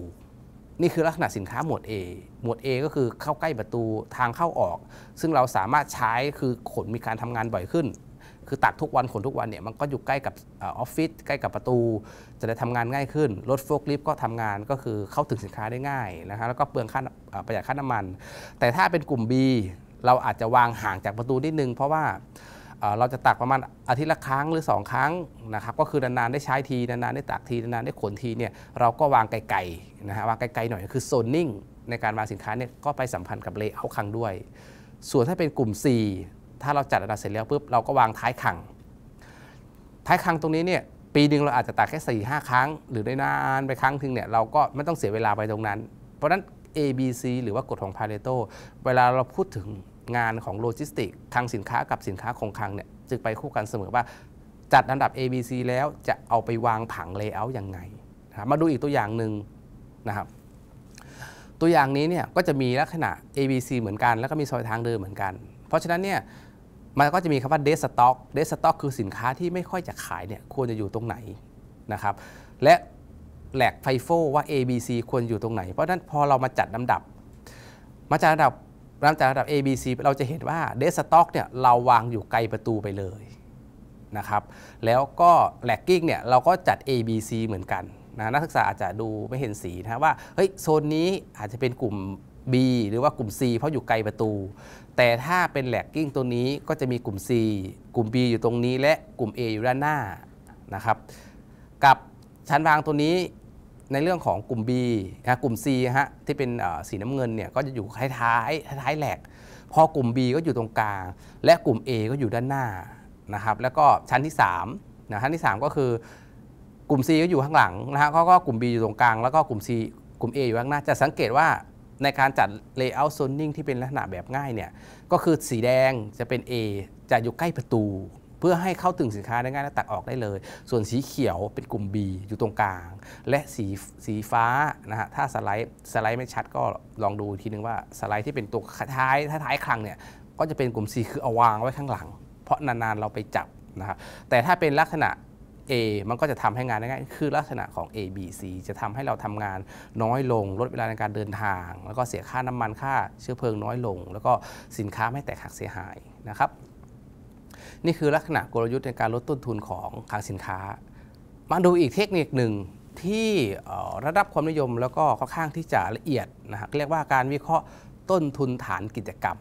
นี่คือลักษณะสินค้าหมวด A หมวด A ก็คือเข้าใกล้ประตูทางเข้าออก ซึ่งเราสามารถใช้คือขนมีการทำงานบ่อยขึ้นคือตักทุกวัน ขนทุกวันเนี่ยมันก็อยู่ใกล้กับออฟฟิศใกล้กับประตู จะได้ทำงานง่ายขึ้นรถโฟล์คลิฟก็ทำงานก็คือเข้าถึงสินค้าได้ง่ายนะครับแล้วก็เปลืองค่าประหยัดค่าน้ำมัน แต่ถ้าเป็นกลุ่ม B เราอาจจะวางห่างจากประตูนิดนึง เพราะว่าเราจะตักประมาณอาทิตย์ละครั้งหรือ 2 ครั้งนะครับก็คือนานๆได้ใช้ทีนานๆได้ตักทีนานๆได้ขนทีเนี่ยเราก็วางไกลๆนะฮะวางไกลๆหน่อยคือโซนนิ่งในการวางสินค้าเนี่ยก็ไปสัมพันธ์กับเลเยอร์ข้างด้วย ส่วนถ้าเป็นกลุ่ม C ถ้าเราจัดอันดับเสร็จแล้วปุ๊บเราก็วางท้ายคัง ท้ายคังตรงนี้เนี่ยปีหนึ่งเราอาจจะตักแค่4ี่ห้าครั้งหรือได้นานไปครั้งถึงเนี่ยเราก็ไม่ต้องเสียเวลาไปตรงนั้น เพราะนั้น A B C หรือว่ากฎของพาเลโตเวลาเราพูดถึงงานของโลจิสติกคลังสินค้ากับสินค้าคงคลังเนี่ยจึงไปคู่กันเสมอว่า จัดอันดับ A B C แล้วจะเอาไปวางผังเลเยอร์ยังไงนะมาดูอีกตัวอย่างหนึ่งนะครับ ตัวอย่างนี้เนี่ยก็จะมีลักษณะ A B C เหมือนกัน แล้วก็มีซอยทางเดินเหมือนกัน เพราะฉะนั้นเนี่ยมันก็จะมีคำว่าเดสต็อก เดสต็อกคือสินค้าที่ไม่ค่อยจะขายเนี่ยควรจะอยู่ตรงไหนนะครับและแหลกไฟโฟว่า A B C ควรอยู่ตรงไหน เพราะนั้นพอเรามาจัดลาดับ มาจัดลำดับลำจากระดับ A B C เราจะเห็นว่าเดสต็อกเนี่ยเราวางอยู่ไกลประตูไปเลยนะครับแล้วก็แลกกิ้งเนี่ยเราก็จัด A B C เหมือนกันนะนักศึกษาอาจจะดูไม่เห็นสีนะว่าเฮ้ยโซนนี้อาจจะเป็นกลุ่ม B หรือว่ากลุ่ม C เพราะอยู่ไกลประตูแต่ถ้าเป็นแลกกิ้งตัวนี้ก็จะมีกลุ่ม C กลุ่ม B อยู่ตรงนี้และกลุ่ม A อยู่ด้านหน้านะครับกับชั้นวางตัวนี้ในเรื่องของกลุ่ม B นะกลุ่ม C ฮะที่เป็นสีน้ำเงินเนี่ยก็จะอยู่ท้ายท้ายท้ายแหลกพอกลุ่ม B ก็อยู่ตรงกลาง และกลุ่ม A ก็อยู่ด้านหน้านะครับแล้วก็ชั้นที่3นะชั้นที่ 3 ก็คือกลุ่ม C ก็อยู่ข้างหลังนะฮะก็กลุ่ม B อยู่ตรงกลางแล้วก็กลุ่ม C กลุ่ม A อยู่ข้างหน้าจะสังเกตว่าในการจัด layout zoning ที่เป็นลักษณะแบบง่ายเนี่ยก็คือสีแดงจะเป็น A จะอยู่ใกล้ประตู เพื่อให้เข้าถึงสินค้าได้ง่ายและตัดออกได้เลย ส่วนสีเขียวเป็นกลุ่ม B อยู่ตรงกลาง และสีสีฟ้านะฮะถ้าสไลด์ สไลด์ไม่ชัดก็ลองดูทีนึงว่าสไลด์ที่เป็นตัวท้ายท้ายคลังเนี่ยก็จะเป็นกลุ่ม C คือเอาวางไว้ข้างหลัง เพราะนานๆเราไปจับนะครับแต่ถ้าเป็นลักษณะ A มันก็จะทำให้งานง่ายคือลักษณะของ A B C จะทำให้เราทำงานน้อยลง ลดเวลาในการเดินทาง แล้วก็เสียค่าน้ำมันค่าเชื้อเพลิงน้อยลง แล้วก็สินค้าไม่แตกหักเสียหายนะครับ นี่คือลักษณะกลยุทธ์ในการลดต้นทุนของคลังสินค้า มาดูอีกเทคนิคหนึ่งที่ระดับความนิยม แล้วก็ค่อนข้างที่จะละเอียดนะฮะ เรียกว่าการวิเคราะห์ต้นทุนฐานกิจกรรม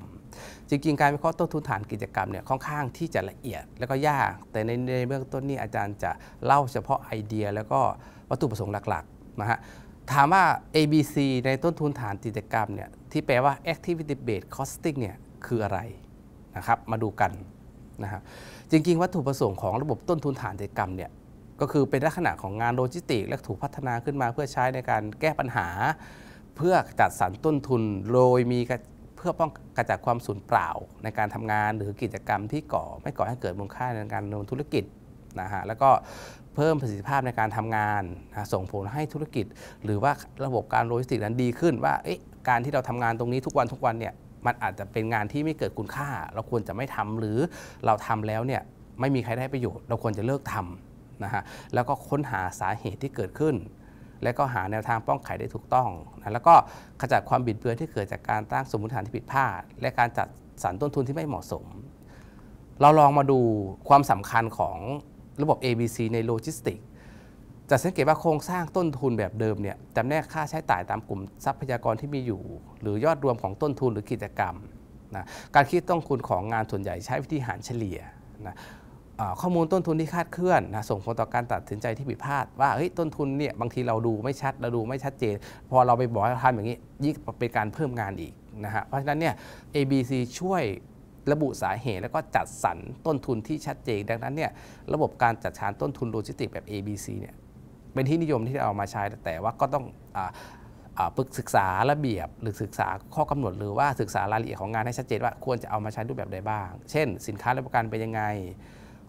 จริงๆการวิเคราะห์ต้นทุนฐานกิจกรรมเนี่ยค่อนข้างที่จะละเอียดและก็ยากแต่ในในเบื้องต้นนี่อาจารย์จะเล่าเฉพาะไอเดียแล้วก็วัตถุประสงค์หลักๆนะฮะถามว่า ABC ในต้นทุนฐานกิจกรรมเนี่ยที่แปลว่า activity based costing เนี่ยคืออะไรนะครับมาดูกันนะฮะจริงๆ วัตถุประสงค์ของระบบต้นทุนฐานกิจกรรมเนี่ยก็คือเป็นลักษณะของงานโลจิสติกและถูกพัฒนาขึ้นมาเพื่อใช้ในการแก้ปัญหา เพื่อจัดสรรต้นทุนโดยมีพื่อป้องกันจากความสูญเปล่าในการทำงานหรือกิจกรรมที่ก่อไม่ก่อให้เกิดมูลค่าในการดำเนินธุรกิจนะฮะแล้วก็เพิ่มประสิทธิภาพในการทำงานนะส่งผลให้ธุรกิจ หรือว่าระบบการโลจิสติกนั้นดีขึ้น ว่าการที่เราทำงานตรงนี้ทุกวันทุกวันเนี่ยมันอาจจะเป็นงานที่ไม่เกิดคุณค่า เราควรจะไม่ทำหรือเราทำแล้วเนี่ยไม่มีใครได้ประโยชน์เราควรจะเลิกทำนะฮะแล้วก็ค้นหาสาเหตุที่เกิดขึ้นและก็หาแนวทางป้องกันได้ถูกต้องนะแล้วก็ขจัดความบิดเบือนที่เกิดจากการตั้งสมมติฐานที่ผิดพลาด และการจัดสรรต้นทุนที่ไม่เหมาะสม เราลองมาดูความสำคัญของระบบ ABC ในโลจิสติกจะสังเกตว่าโครงสร้างต้นทุนแบบเดิมเนี่ยจำแนกค่าใช้จ่ายตามกลุ่มทรัพยากรที่มีอยู่ หรือยอดรวมของต้นทุนหรือกิจกรรมนะการคิดต้นทุนของงานส่วนใหญ่ใช้วิธีหารเฉลี่ยนะข้อมูลต้นทุนที่คาดเคลื่อนนะส่งผลต่อการตัดสินใจที่ผิดพลาดว่าต้นทุนเนี่ยบางทีเราดูไม่ชัด เราดูไม่ชัดเจน พอเราไปบอกให้ทำอย่างนี้ ยิ่งเป็นการเพิ่มงานอีกนะฮะเพราะฉะนั้นเนี่ย ABC ช่วยระบุสาเหตุแล้วก็จัดสรรต้นทุนที่ชัดเจน ดังนั้นเนี่ยระบบการจัดชารต้นทุนโลจิสติกแบบ ABC เนี่ยเป็นที่นิยมที่เอามาใช้แต่ว่าก็ต้องปรึกศึกษาระเบียบ หรือศึกษาข้อกำหนดหรือว่าศึกษารายละเอียดของงานให้ชัดเจน ว่าควรจะเอามาใช้รูปแบบใดบ้าง เช่น สินค้าและบริการเป็นยังไง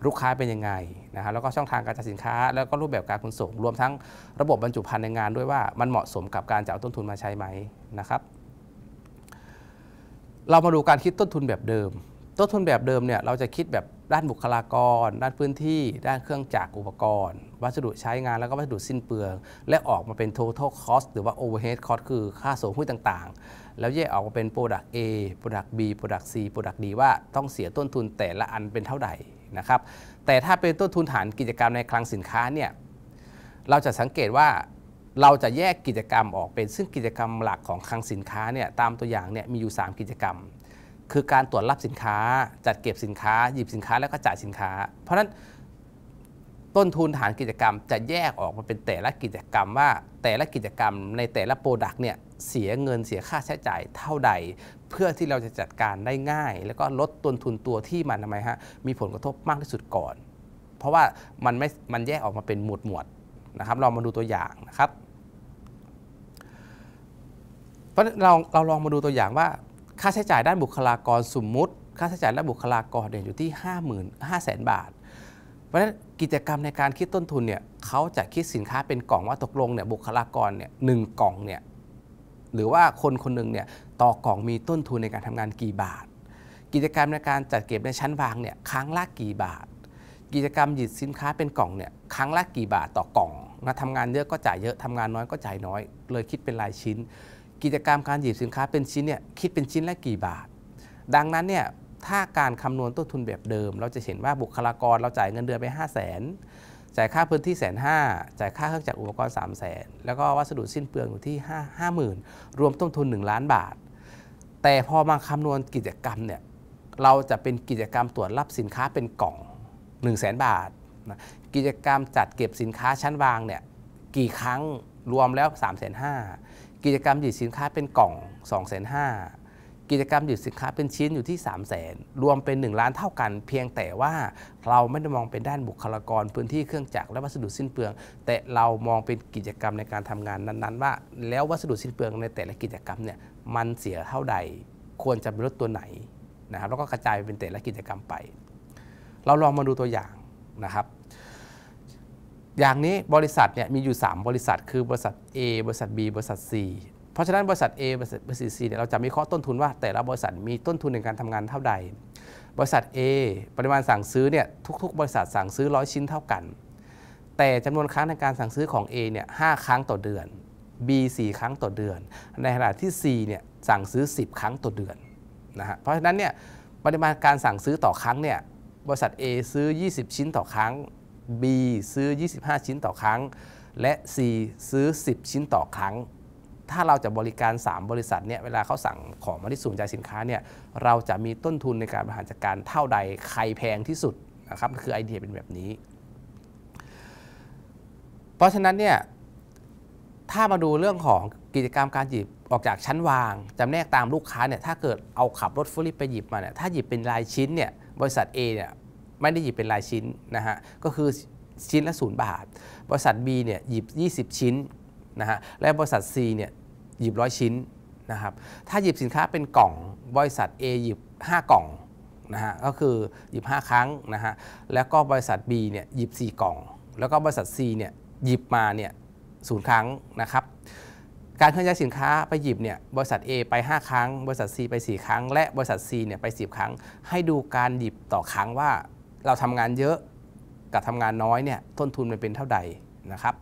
ลูกค้าเป็นยังไงนะฮะ แล้วก็ช่องทางการจัดสินค้า แล้วก็รูปแบบการขนส่ง รวมทั้งระบบบรรจุภัณฑ์ในงานด้วยว่ามันเหมาะสมกับการจะเอาต้นทุนมาใช้ไหมนะครับ เรามาดูการคิดต้นทุนแบบเดิม ต้นทุนแบบเดิมเนี่ยเราจะคิดแบบด้านบุคลากร ด้านพื้นที่ ด้านเครื่องจักรอุปกรณ์ วัสดุใช้งาน แล้วก็วัสดุสิ้นเปลือง และออกมาเป็น total cost หรือว่า overhead cost คือค่าส่งหุ้นต่างๆ แล้วแยกออกมาเป็น product A product B product C product D ว่าต้องเสียต้นทุนแต่ละอันเป็นเท่าไหร่นะครับแต่ถ้าเป็นต้นทุนฐานกิจกรรมในคลังสินค้าเนี่ยเราจะสังเกตว่าเราจะแยกกิจกรรมออกเป็นซึ่งกิจกรรมหลักของคลังสินค้าเนี่ยตามตัวอย่างเนี่ยมีอยู่ 3 กิจกรรม คือการตรวจรับสินค้า จัดเก็บสินค้า หยิบสินค้าแล้วก็จ่ายสินค้า เพราะฉะนั้นต้นทุนฐานกิจกรรม จะแยกออกมาเป็นแต่ละกิจกรรมว่าแต่ละกิจกรรม ในแต่ละโปรดักต์เนี่ยเสียเงินเสียค่าใช้จ่ายเท่าใดเพื่อที่เราจะจัดการได้ง่าย แล้วก็ลดต้นทุนตัวที่มันทำไมฮะมีผลกระทบมากที่สุดก่อน เพราะว่ามันไม่มันแยกออกมาเป็นหมวดหมวดนะครับเรามาดูตัวอย่างนะครับ เพราะเราเราลองมาดูตัวอย่างว่า ค่าใช้จ่ายด้านบุคลากรสมมุติ ค่าใช้จ่ายด้านบุคลากรเนี่ยอยู่ที่5 0 5 0 0 0 0 บาท เพราะฉะนั้นกิจกรรมในการคิดต้นทุนเนี่ยเขาจะคิดสินค้าเป็นกล่องว่าตกลงเนี่ยบุคลากรเนี่ยหกล่องเนี่ยหรือว่าคนคนหนึ่งเนี่ยต่อกล่องมีต้นทุนในการทำงานกี่บาท กิจกรรมในการจัดเก็บในชั้นวางเนี่ยครั้งละกี่บาท กิจกรรมหยิบสินค้าเป็นกล่องเนี่ยครั้งละกี่บาทต่อกล่องนะทำงานเยอะ ก็จ่ายเยอะทำงานน้อยก็จ่ายน้อย เลยคิดเป็นรายชิ้น กิจกรรมการหยิบสินค้าเป็นชิ้นเนี่ยคิดเป็นชิ้นละกี่บาท ดังนั้นเนี่ยถ้าการคำนวณต้นทุนแบบเดิม เราจะเห็นว่าบุคลากรเราจ่ายเงินเดือนไป 5 0 0 0 0จ่ายค่าพื้นที่แสนห้าจ่ายค่าเครื่องจักรอุปกรณ์สามแสนแล้วก็วัสดุสิ้นเปลืองอยู่ที่หห้้าาหมื่นรวมต้นทุนหนึ่งล้านบาท แต่พอมาคำนวณกิจกรรมเนี่ย เราจะเป็นกิจกรรมตรวจรับสินค้าเป็นกล่อง 1 0 0 0 0แสนบาท กิจกรรมจัดเก็บสินค้าชั้นวางเนี่ยกี่ครั้งรวมแล้ว 3 5 0 0 0 0กิจกรรมหยิบสินค้าเป็นกล่อง 2 5 0 0 0กิจกรรมหยุดสินค้าเป็นชิ้นอยู่ที่ 3 0 0แสนรวมเป็น 1 ล้านเท่ากัน เพียงแต่ว่าเราไม่ได้มองเป็นด้านบุคลากรพื้นที่เครื่องจักรและวัสดุสิ้นเปลือง แต่เรามองเป็นกิจกรรมในการทำงานนั้นๆว่าแล้ววัสดุสิ้นเปลือง ในแต่ละกิจกรรมเนี่ยมันเสียเท่าใดควรจะเป็นรถตัวไหนนะครับแล้วก็กระจายเป็นแต่ละกิจกรรมไป เราลองมาดูตัวอย่างนะครับ อย่างนี้บริษัทเนี่ยมีอยู่ 3 บริษัท คือบริษัท A บริษัท B บริษัท C เพราะฉะนั้นบริษัท A บริษัท B ซีเนี่ยเราจะมีข้อต้นทุนว่า แต่ละบริษัทมีต้นทุนในการทำงานเท่าใดบริษัท A ปริมาณสั่งซื้อเนี่ยทุกๆ บริษัทสั่งซื้อร้อยชิ้นเท่ากัน แต่จำนวนครั้งในการสั่งซื้อของ A เนี่ยหครั้งต่อเดือน B 4ครั้งต่อเดือนในขณะที่ C เนี่ยสั่งซื้อ10 ครั้งต่อเดือนนะฮะเพราะฉะนั้นเนี่ยปริมาณการสั่งซื้อต่อครั้งเนี่ยบริษัท A ซื้อ 20 ชิ้นต่อครั้ง B ซื้อ 25 ชิ้นต่อครั้ง และ C ซื้อ 10 ชิ้นต่อครั้งถ้าเราจะบริการ 3 บริษัทเนี่ยเวลาเขาสั่งของมาที่ศูนย์จ่ายสินค้าเนี่ยเราจะมีต้นทุนในการบริหารจัดการเท่าใดใครแพงที่สุดนะครับคือไอเดียเป็นแบบนี้ เพราะฉะนั้นเนี่ยถ้ามาดูเรื่องของกิจกรรมการหยิบออกจากชั้นวางจำแนกตามลูกค้าเนี่ยถ้าเกิดเอาขับรถฟุลิปไปหยิบมาเนี่ยถ้าหยิบเป็นรายชิ้นเนี่ยบริษัท A เนี่ยไม่ได้หยิบเป็นรายชิ้นนะฮะก็คือชิ้นละศูนย์บาท บริษัท B เนี่ยหยิบ20 ชิ้นนะฮะและบริษัท C เนี่ยหยิบร้อยชิ้นนะครับถ้าหยิบสินค้าเป็นกล่อง บริษัท A หยิบ5กล่องนะฮะก็คือหยิบ5ครั้งนะฮะแล้วก็บริษัท B เนี่ยหยิบ4กล่อง แล้วก็บริษัท C เนี่ยหยิบมาเนี่ยศูนย์ครั้งนะครับ การเคลื่อนย้ายสินค้าไปหยิบเนี่ยบริษัท A ไป5ครั้ง บริษัท C ไป4ครั้งและบริษัท C เนี่ยไป10 ครั้ง ให้ดูการหยิบต่อครั้งว่า เราทำงานเยอะกับทำงานน้อยเนี่ยต้นทุนมันเป็นเท่าใดนะครับ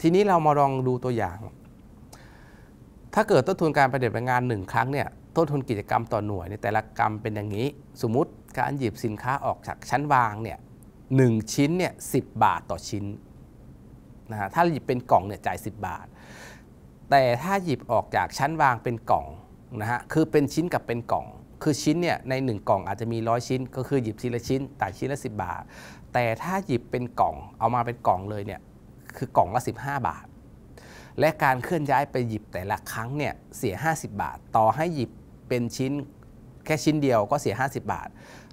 ทีนี้ เรามาลองดูตัวอย่าง ถ้าเกิดต้นทุนการปฏิบัติงานหนึ่งครั้งเนี่ย ต้นทุนกิจกรรมต่อหน่วยในแต่ละกรรมเป็นอย่างนี้ สมมติการหยิบสินค้าออกจากชั้นวางเนี่ยหชิ้นเนี่ยสิบาทต่อชิ้นนะฮะ ถ้าหยิบเป็นกล่องเนี่ยจ่าย 10 บาท แต่ถ้าหยิบออกจากชั้นวางเป็นกล่องนะฮะ คือเป็นชิ้นกับเป็นกล่อง คือชิ้นเนี่ยใน1กล่องอาจจะมีร้อยชิ้น ก็คือหยิบทีละชิ้นแต่ชิ้นละ10 บาท แต่ถ้าหยิบเป็นกล่องเอามาเป็นกล่องเลยเนี่ยคือกล่องละ15 บาท และการเคลื่อนย้ายไปหยิบแต่ละครั้งเนี่ยเสีย 50 บาท ต่อให้หยิบเป็นชิ้นแค่ชิ้นเดียวก็เสีย 50 บาท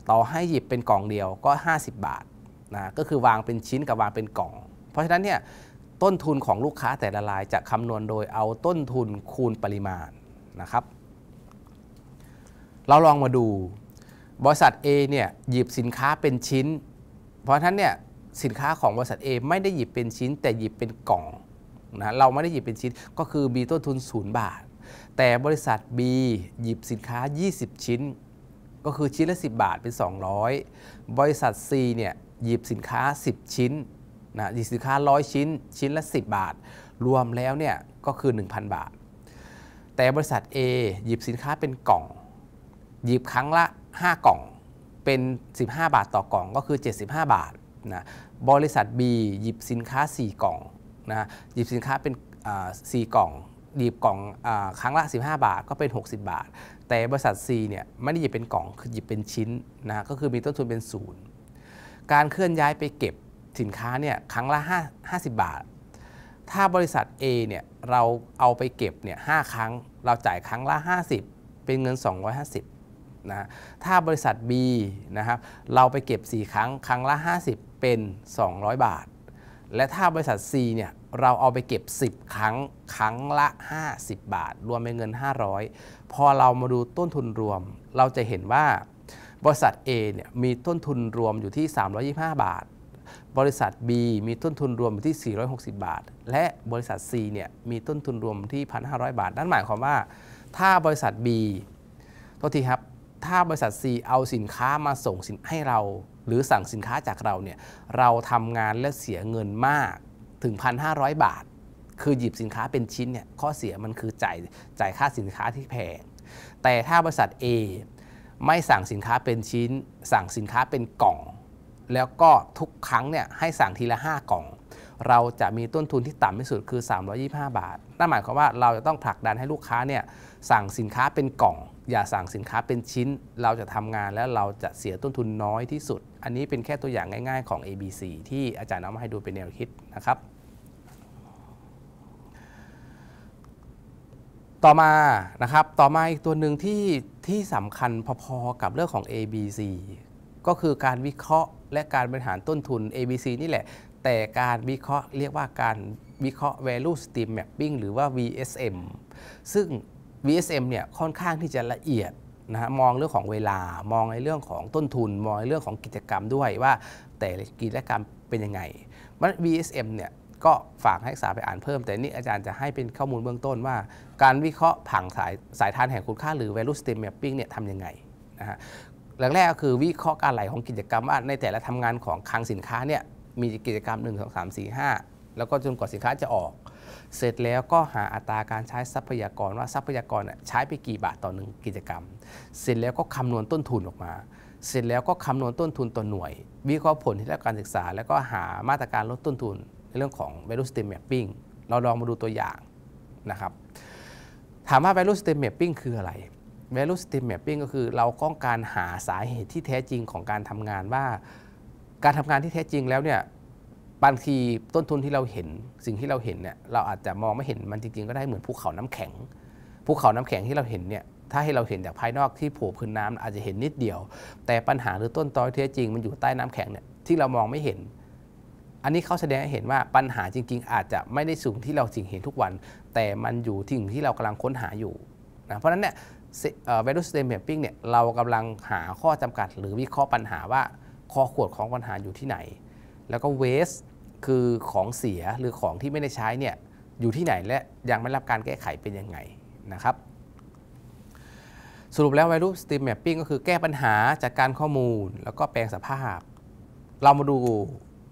ต่อให้หยิบเป็นกล่องเดียวก็ 50 บาทนะ ก็คือวางเป็นชิ้นกับวางเป็นกล่อง เพราะฉะนั้นเนี่ยต้นทุนของลูกค้าแต่ละราย จะคำนวณโดยเอาต้นทุนคูณปริมาณนะครับ เราลองมาดูบริษัท A เนี่ยหยิบสินค้าเป็นชิ้น เพราะฉะนั้นเนี่ยสินค้าของบริษัท A ไม่ได้หยิบเป็นชิ้นแต่หยิบเป็นกล่องนะเราไม่ได้หยิบเป็นชิ้นก็คือมีต้นทุน0บาท แต่บริษัท B หยิบสินค้า 20 ชิ้น ก็คือชิ้นละ 10 บาทเป็น 200 บริษัท C เนี่ยหยิบสินค้า 10 ชิ้นนะหยิบสินค้า 100 ชิ้นชิ้นละ 10 บาท รวมแล้วเนี่ยก็คือ 1,000 บาท แต่บริษัท A หยิบสินค้าเป็นกล่อง หยิบครั้งละ 5 กล่องเป็น 15 บาทต่อกล่องก็คือ 75 บาทนะบริษัท B หยิบสินค้า4กล่องนะหยิบสินค้าเป็นสี่กล่องหยิบกล่องอครั้งละ 15 บาทก็เป็น 60 บาท แต่บริษัท C เนี่ยไม่ได้หยิบเป็นกล่องคือหยิบเป็นชิ้นนะก็คือมีต้นทุนเป็นศูนย์การเคลื่อนย้ายไปเก็บสินค้าเนี่ยครั้งละ5 50 บาท ถ้าบริษัท A เนี่ยเราเอาไปเก็บเนี่ยหครั้งเราจ่ายครั้งละ 50 เป็นเงิน 250นะถ้าบริษัท B นะครับเราไปเก็บ4 ครั้งครั้งละ 50เป็น 200 บาท และถ้าบริษัท C เนี่ย เราเอาไปเก็บ 10 ครั้ง ครั้งละ 50 บาท รวมเป็นเงิน 500 พอเรามาดูต้นทุนรวม เราจะเห็นว่า บริษัท A เนี่ย มีต้นทุนรวมอยู่ที่ 325 บาท บริษัท B มีต้นทุนรวมอยู่ที่ 460 บาท และบริษัท C เนี่ย มีต้นทุนรวมที่ 1,500 บาท นั่นหมายความว่า ถ้าบริษัท B โทษทีครับ ถ้าบริษัท C เอาสินค้ามาส่งสินให้เราหรือสั่งสินค้าจากเราเนี่ยเราทำงานและเสียเงินมากถึง1,500บาท คือหยิบสินค้าเป็นชิ้นเนี่ยข้อเสียมันคือจ่ายจ่ายค่าสินค้าที่แพงแต่ถ้าบริษัท A ไม่สั่งสินค้าเป็นชิ้น สั่งสินค้าเป็นกล่อง แล้วก็ทุกครั้งเนี่ยให้สั่งทีละ 5 กล่อง เราจะมีต้นทุนที่ต่ำที่สุดคือ 325 บาทนั่นหมายความว่าเราจะต้องผลักดันให้ลูกค้าเนี่ยสั่งสินค้าเป็นกล่องอย่าสั่งสินค้าเป็นชิ้น เราจะทำงานแล้วเราจะเสียต้นทุนน้อยที่สุด อันนี้เป็นแค่ตัวอย่างง่ายๆของ ABC ที่อาจารย์นามาให้ดูเป็นแนวคิดนะครับ ต่อมานะครับต่อมาอีกตัวหนึ่งที่ที่สำคัญพอๆกับเรื่องของ ABC ก็คือการวิเคราะห์และการบริหารต้นทุน ABC นี่แหละแต่การวิเคราะห์เรียกว่าการวิเคราะห์ value stream mapping หรือว่า VSM ซึ่ง VSM เนี่ยค่อนข้างที่จะละเอียดนะฮะมองเรื่องของเวลามองในเรื่องของต้นทุน มองในเรื่องของกิจกรรมด้วยว่าแต่กิจกรรมเป็นยังไงมัน VSM เนี่ยก็ฝากให้ศึกษาไปอ่านเพิ่ม แต่นี่อาจารย์จะให้เป็นข้อมูลเบื้องต้นว่า การวิเคราะห์ผังสายสายทานแห่งคุณค่าหรือ value stream mapping เนี่ยทำยังไงนะฮะหลักแรกก็คือวิเคราะห์การไหลของกิจกรรมว่าในแต่ละทำงานของคลังสินค้าเนี่ยมีกิจกรรม1 2 3 4 5 แล้วก็จนกว่าสินค้าจะออกเสร็จแล้วก็หาอัตราการใช้ทรัพยากรว่าทรัพยากรใช้ไปกี่บาทต่อหนึ่งกิจกรรม เสร็จแล้วก็คำนวณต้นทุนออกมา เสร็จแล้วก็คำนวณต้นทุนต่อหน่วยวิเคราะห์ผลที่ได้การศึกษา แล้วก็หามาตรการลดต้นทุน ในเรื่องของ value stream mapping เราลองมาดูตัวอย่างนะครับถามว่า value stream mapping คืออะไร value stream mapping ก็คือเราต้องการหาสาเหตุที่แท้จริงของการทำงานว่า การทำงานที่แท้จริงแล้วเนี่ยบางทีต้นทุนที่เราเห็นสิ่งที่เราเห็นเนี่ยเราอาจจะมองไม่เห็นมันจริงๆ ก็ได้เหมือนภูเขาน้ำแข็งภูเขาน้ำแข็งที่เราเห็นเนี่ยถ้าให้เราเห็นจากภายนอกที่โผล่พื้นน้ำอาจจะเห็นนิดเดียว แต่ปัญหาหรือต้นตอที่แท้จริงมันอยู่ใต้น้ำแข็งเนี่ยที่เรามองไม่เห็น อันนี้เขาแสดงให้เห็นว่าปัญหาจริงๆ อาจจะไม่ได้สูงที่เราสิ่งเห็นทุกวัน แต่มันอยู่ที่สิ่งที่เรากำลังค้นหาอยู่นะเพราะฉะนั้นเนี่ย value system mapping เนี่ยเรากำลังหาข้อจำกัด หรือวิเคราะห์ปัญหาว่าคอขวดของปัญหาอยู่ที่ไหนแล้วก็เวสคือของเสียหรือของที่ไม่ได้ใช้เนี่ยอยู่ที่ไหนและยังไม่รับการแก้ไขเป็นยังไงนะครับ สรุปแล้วไวรูปสตรีมแมปปิ้งก็คือแก้ปัญหาจากการข้อมูล แล้วก็แปลงสภาพ เรามาดู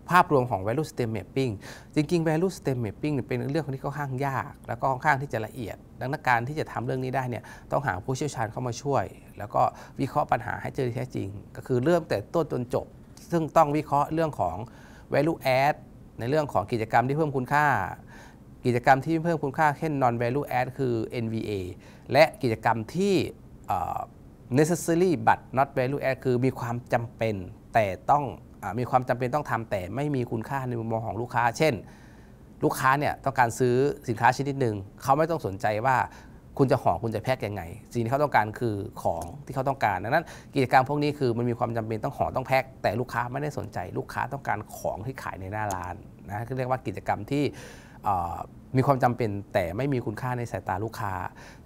ภาพรวมของ value stream mapping จริงๆ value stream mapping เป็นเรื่องที่ค่อนข้างยาก แล้วก็ค่อนข้างที่จะละเอียด ดังนั้นการที่จะทำเรื่องนี้ได้เนี่ยต้องหาผู้เชี่ยวชาญเข้ามาช่วย แล้วก็วิเคราะห์ปัญหาให้เจอที่แท้จริง ก็คือเริ่มแต่ต้นจนจบ ซึ่งต้องวิเคราะห์เรื่องของ value add ในเรื่องของกิจกรรมที่เพิ่มคุณค่า กิจกรรมที่เพิ่มคุณค่าเช่น non value add คือ NVA และกิจกรรมที่ necessary but not value add คือมีความจำเป็น แต่ต้องอมีความจำเป็นต้องทำแต่ไม่มีคุณค่าในมุมมองของลูกค้า เช่น ลูกค้าเนี่ยต้องการซื้อสินค้าชนิดหนึ่งเขาไม่ต้องสนใจว่าคุณจะห่อคุณจะแพ็คยังไงสิ่งที่เขาต้องการคือของที่เขาต้องการดังนั้นกิจกรรมพวกนี้คือมันมีความจำเป็นต้องห่อต้องแพ็คแต่ลูกค้าไม่ได้สนใจลูกค้าต้องการของที่ขายในหน้าร้านนะก็เรียกว่ากิจกรรมที่มีความจำเป็นแต่ไม่มีคุณค่าในสายตาลูกค้า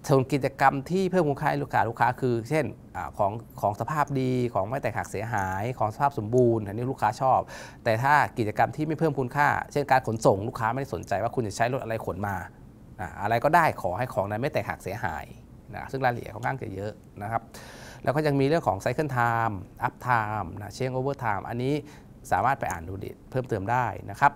ส่วนกิจกรรมที่เพิ่มคุณค่าให้ลูกค้าลูกค้าคือเช่นอของของสภาพดีของไม่แตกหักเสียหาย ของสภาพสมบูรณ์อันนี้ลูกค้าชอบ แต่ถ้ากิจกรรมที่ไม่เพิ่มคุณค่า เช่นการขนส่งลูกค้าไม่ได้สนใจว่าคุณจะใช้รถอะไรขนมาอะไรก็ได้ขอให้ของนั้นไม่แตกหักเสียหายนะซึ่งรายละเอียดค่อนข้างจะเยอะนะครับ แล้วก็ยังมีเรื่องของไซเคิลไทม์อัพไทม์นะเชงโอเวอร์ไทม์อันนี้สามารถไปอ่านดูดิเพิ่มเติมได้นะครับ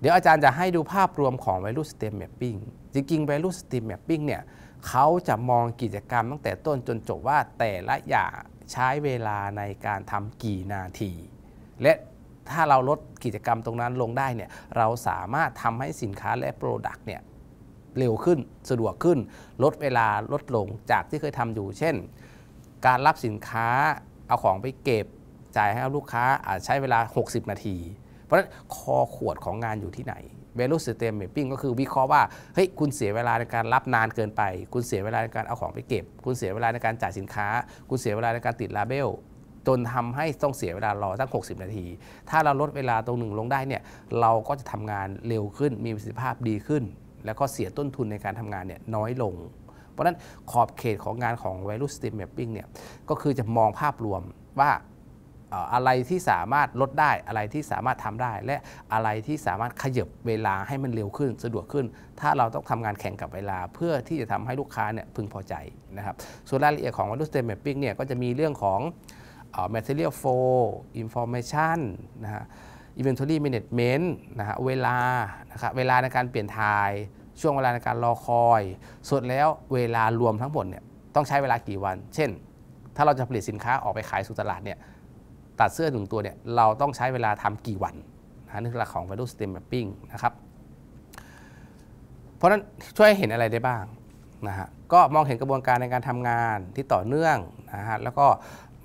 เดี๋ยวอาจารย์จะให้ดูภาพรวมของ value system mapping จริงๆ value system mapping เนี่ยเขาจะมองกิจกรรมตั้งแต่ต้นจนจบว่าแต่ละอย่างใช้เวลาในการทำกี่นาที และถ้าเราลดกิจกรรมตรงนั้นลงได้เนี่ย เราสามารถทำให้สินค้าและโปรดักต์เนี่ยเร็วขึ้น สะดวกขึ้น ลดเวลา ลดลง จากที่เคยทำอยู่ เช่น การรับสินค้า เอาของไปเก็บ จ่ายให้ลูกค้า อาจใช้เวลา 60 นาที เพราะฉะนั้นคอขวดของงานอยู่ที่ไหน value system mapping ก็คือวิเคราะห์ว่า เฮ้ย คุณเสียเวลาในการรับนานเกินไป คุณเสียเวลาในการเอาของไปเก็บ คุณเสียเวลาในการจ่ายสินค้า คุณเสียเวลาในการติดลาเบล จนทำให้ต้องเสียเวลารอตั้ง 60 นาที ถ้าเราลดเวลาตรงหนึ่งลงได้เนี่ย เราก็จะทำงานเร็วขึ้น มีประสิทธิภาพดีขึ้นแล้วก็เสียต้นทุนในการทำงานเนี่ยน้อยลง เพราะนั้นขอบเขตของงานของ value stream mapping เนี่ยก็คือจะมองภาพรวมว่าอะไรที่สามารถลดได้อะไรที่สามารถทำได้ และอะไรที่สามารถขยับเวลาให้มันเร็วขึ้น สะดวกขึ้น ถ้าเราต้องทำงานแข่งกับเวลาเพื่อที่จะทำให้ลูกค้าเนี่ยพึงพอใจนะครับส่วนรายละเอียดของ value stream mapping เนี่ยก็จะมีเรื่องของ material flow information นะฮะ Inventory Management นะฮะเวลานะครับเวลาในการเปลี่ยนทาย ช่วงเวลาในการรอคอยสุดแล้วเวลารวมทั้งหมดเนี่ยต้องใช้เวลากี่วัน เช่น ถ้าเราจะผลิตสินค้าออกไปขายสู่ตลาดเนี่ยตัดเสื้อหนึ่งตัวเนี่ยเราต้องใช้เวลาทำกี่วันนะนี่คือหลักของ value stream mapping นะครับเพราะนั้นช่วยเห็นอะไรได้บ้างนะฮะก็มองเห็นกระบวนการในการทำงานที่ต่อเนื่องนะฮะแล้วก็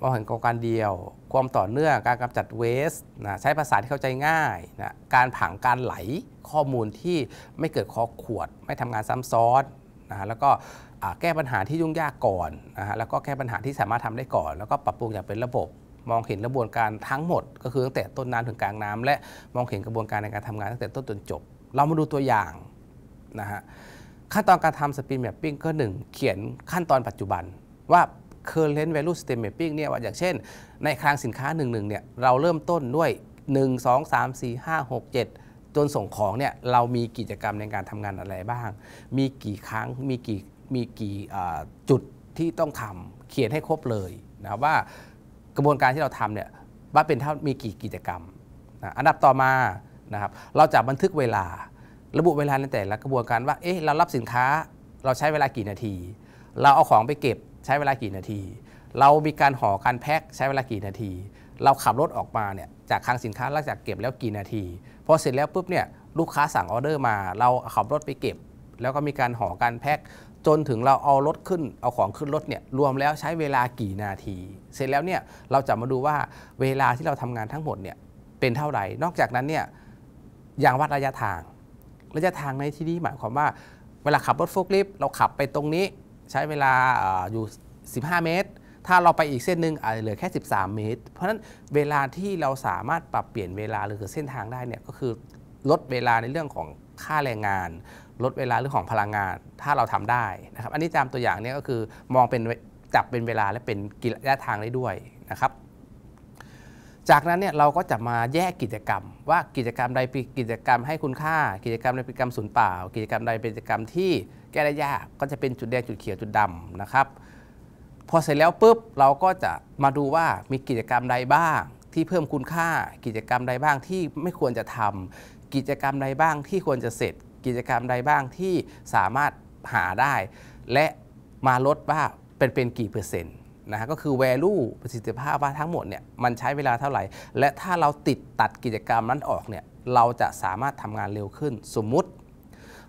มองเห็นโครงการเดียว ความต่อเนื่องการกำจัดเวสนะใช้ภาษาที่เข้าใจง่ายนะการผังการไหลข้อมูลที่ไม่เกิดคอขวด ไม่ทำงานซ้ำซ้อนนะแล้วก็แก้ปัญหาที่ยุ่งยากก่อนนะฮะแล้วก็แก้ปัญหาที่สามารถทำได้ก่อน แล้วก็ปรับปรุงอย่างเป็นระบบ มองเห็นกระบวนการทั้งหมด ก็คือตั้งแต่ต้นน้ำถึงกลางน้ำ และมองเห็นกระบวนการในการทำงานตั้งแต่ต้นจนจบ เรามาดูตัวอย่างนะฮะขั้นตอนการทำสปินแมปปิ้งก็หนึ่งเขียนขั้นตอนปัจจุบันว่า current value s t r e a m mapping เนี่ยว่าอย่างเช่น ในคลังสินค้า1นึ่งเนี่ยเราเริ่มต้นด้วย 1 2 3 4 5 6 7 จนส่งของเนี่ยเรามีกิจกรรมในการทำงานอะไรบ้างมีกี่ครั้งมีกี่มีกี่จุดที่ต้องทำเขียนให้ครบเลยนะว่ากระบวนการที่เราทำเนี่ยว่าเป็นเท่ามีกี่กิจกรรมนะอันดับต่อมานะครับเราจะบันทึกเวลาระบุเวลาในแต่ละกระบวนการว่าเอ๊ะเรารับสินค้าเราใช้เวลากี่นาที เราเอาของไปเก็บช้เวลากี่นาที เรามีการห่อการแพ็คใช้เวลากี่นาที เราขับรถออกมาเนี่ยจากคลังสินค้าหลังจากเก็บแล้วกี่นาทีพอเสร็จแล้วปุ๊บเนี่ยลูกค้าสั่งออเดอร์มาเราขับรถไปเก็บ แล้วก็มีการห่อการแพ็คจนถึงเราเอารถขึ้นเอาของขึ้นรถเนี่ยรวมแล้วใช้เวลากี่นาที เสร็จแล้วเนี่ยเราจะมาดูว่าเวลาที่เราทำงานทั้งหมดเนี่ยเป็นเท่าไหร่ นอกจากนั้นเนี่ยอย่างวัดระยะทางระยะทางในที่นี้หมายความว่า เวลาขับรถโฟล์คลิฟต์เราขับไปตรงนี้ใช้เวลาอยู่ 15 เมตร ถ้าเราไปอีกเส้นหนึ่งอาจจะเหลือแค่ 13 เมตร เพราะฉะนั้นเวลาที่เราสามารถปรับเปลี่ยนเวลาหรือเส้นทางได้เนี่ยก็คือ ลดเวลาในเรื่องของค่าแรงงาน ลดเวลาเรื่องของพลังงานถ้าเราทำได้นะครับอันนี้ตามตัวอย่างเนี่ยก็คือมองเป็นจับเป็นเวลาและเป็นกิระยะทางได้ด้วยนะครับ จากนั้นเนี่ยเราก็จะมาแยกกิจกรรม ว่ากิจกรรมใดเป็นกิจกรรมให้คุณค่ากิจกรรมใดเป็นกิจกรรมสูญเปล่า กิจกรรมใดเป็นกิจกรรมที่แก้ได้ยากก็จะเป็นจุดแดงจุดเขียวจุดดำนะครับพอเสร็จแล้วปุ๊บเราก็จะมาดูว่ามีกิจกรรมใดบ้าง ที่เพิ่มคุณค่า กิจกรรมใดบ้างที่ไม่ควรจะทำกิจกรรมใดบ้างที่ควรจะเสร็จ กิจกรรมใดบ้างที่สามารถหาได้ และมาลดว่า เป็นเป็นกี่เปอร์เซ็นต์นะฮะก็คือ value ประสิทธิภาพว่าทั้งหมดเนี่ยมันใช้เวลาเท่าไหร่และถ้าเราติดตัดกิจกรรมนั้นออกเนี่ยเราจะสามารถทำงานเร็วขึ้นสมมุติ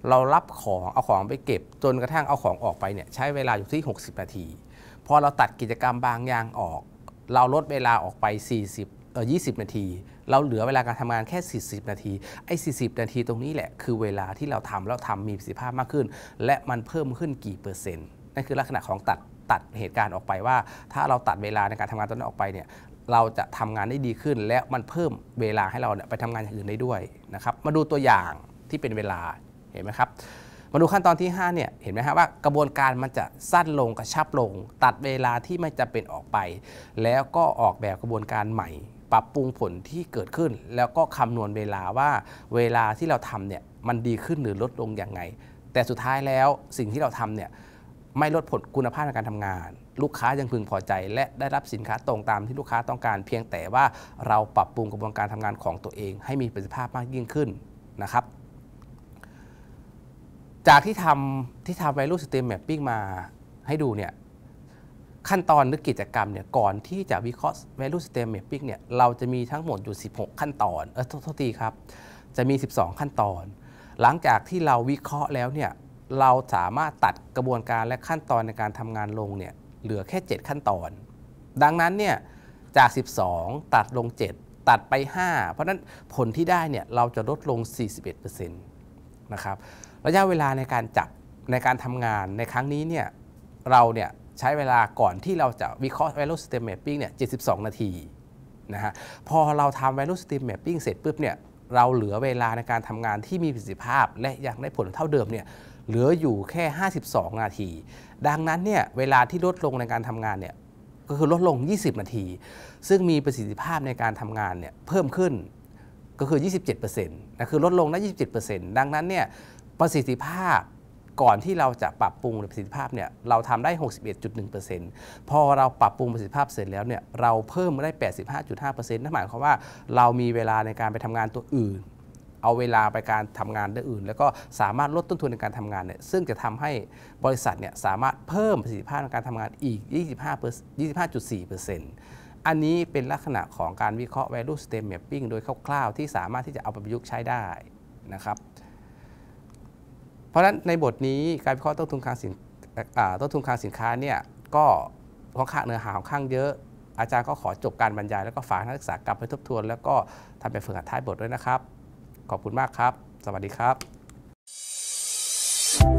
เรารับของ เอาของไปเก็บจนกระทั่งเอาของออกไปเนี่ยใช้เวลาอยู่ที่ 60 นาที พอเราตัดกิจกรรมบางอย่างออก เราลดเวลาออกไป 40เอ่อ20 นาที เราเหลือเวลาการทำงานแค่ 40 นาที ไอ้40 นาทีตรงนี้แหละ คือเวลาที่เราทำแล้วทำมีประสิทธิภาพมากขึ้น และมันเพิ่มขึ้นกี่ เปอร์เซ็นต์ นั่นคือลักษณะของตัดตัดเหตุการณ์ออกไปว่า ถ้าเราตัดเวลาในการทำงานตอนนั้นออกไปเนี่ย เราจะทำงานได้ดีขึ้น และมันเพิ่มเวลาให้เราไปทำงานอย่างอื่นได้ด้วยนะครับ มาดูตัวอย่างที่เป็นเวลาห็นไหมครับ มาดูขั้นตอนที่ 5เนี่ย เห็นไหมับว่ากระบวนการมันจะสั้นลงกระชับลง ตัดเวลาที่ไม่จำเป็นออกไป แล้วก็ออกแบบกระบวนการใหม่ ปรับปรุงผลที่เกิดขึ้น แล้วก็คำนวณเวลาว่าเวลาที่เราทำเนี่ยมันดีขึ้นหรือลดลงอย่างไง แต่สุดท้ายแล้วสิ่งที่เราทำเนี่ยไม่ลดผลคุณภาพในการทำงาน ลูกค้ายังพึงพอใจ และได้รับสินค้าตรงตามที่ลูกค้าต้องการ เพียงแต่ว่าเราปรับปรุงกระบวนการทำงานของตัวเอง ให้มีประสิทธิภาพมากยิ่งขึ้นนะครับจากที่ทำที่ทำ value stream mapping มาให้ดูเนี่ยขั้นตอนหรือกิจกรรมเนี่ยก่อนที่จะวิเคราะห์ value stream mapping เนี่ยเราจะมีทั้งหมดอยู่ 16 ขั้นตอนเออโทษทีครับ จะมี 12 ขั้นตอน หลังจากที่เราวิเคราะห์แล้วเนี่ยเราสามารถตัดกระบวนการและขั้นตอนในการทำงานลงเนี่ยเหลือแค่ 7 ขั้นตอน ดังนั้นเนี่ยจาก 12 ตัดลง 7 ตัดไป 5 เพราะนั้นผลที่ได้เนี่ยเราจะลดลง 41%นะครับระยะเวลาในการจับ ในการทำงาน ในครั้งนี้เนี่ยเราเนี่ยใช้เวลาก่อนที่เราจะวิเคราะห์ value s t r e a m mapping เนี่ย72 นาทีนะฮะพอเราทำ value s t r e a m mapping เสร็จปุ๊บเนี่ยเราเหลือเวลาในการทำงานที่มีประสิทธิภาพ และยังได้ผลเท่าเดิมเนี่ยเหลืออยู่แค่ 52 นาที ดังนั้นเนี่ยเวลาที่ลดลงในการทำงานเนี่ยก็คือลดลง 20 นาที ซึ่งมีประสิทธิภาพในการทำงานเนี่ยเพิ่มขึ้นก็คือ 27%นะคือลดลงได้27%ดังนั้นเนี่ยประสิทธิภาพก่อนที่เราจะปรับปรุงประสิทธิภาพเนี่ยเราทำได้ 61.1%พอเราปรับปรุงประสิทธิภาพเสร็จแล้วเนี่ยเราเพิ่มมาได้ 85.5%นั่นหมายความว่าเรามีเวลาในการไปทำงานตัวอื่น เอาเวลาไปการทำงานด้านอื่น แล้วก็สามารถลดต้นทุนในการทำงานเนี่ยซึ่งจะทำให้บริษัทเนี่ยสามารถเพิ่มประสิทธิภาพในการทำงานอีก 25 25.4%อันนี้เป็นลักษณะของการวิเคราะห์ value stream mapping โดยคร่าวๆ ที่สามารถที่จะเอาไปประยุกต์ใช้ได้นะครับเพราะฉะนั้นในบทนี้การวิเคราะห์ต้นทุนลังสินต้นทุนลางสินค้าเนี่ยก็ค่อนข้างเนื้อหาคองข้างเยอะ อาจารย์ก็ขอจบการบรรยายแล้วก็ฝากนักศึกษากลับไปทบทวนแล้วก็ทำเป็นฝึกหัดท้ายบทด้วยนะครับ ขอบคุณมากครับ สวัสดีครับ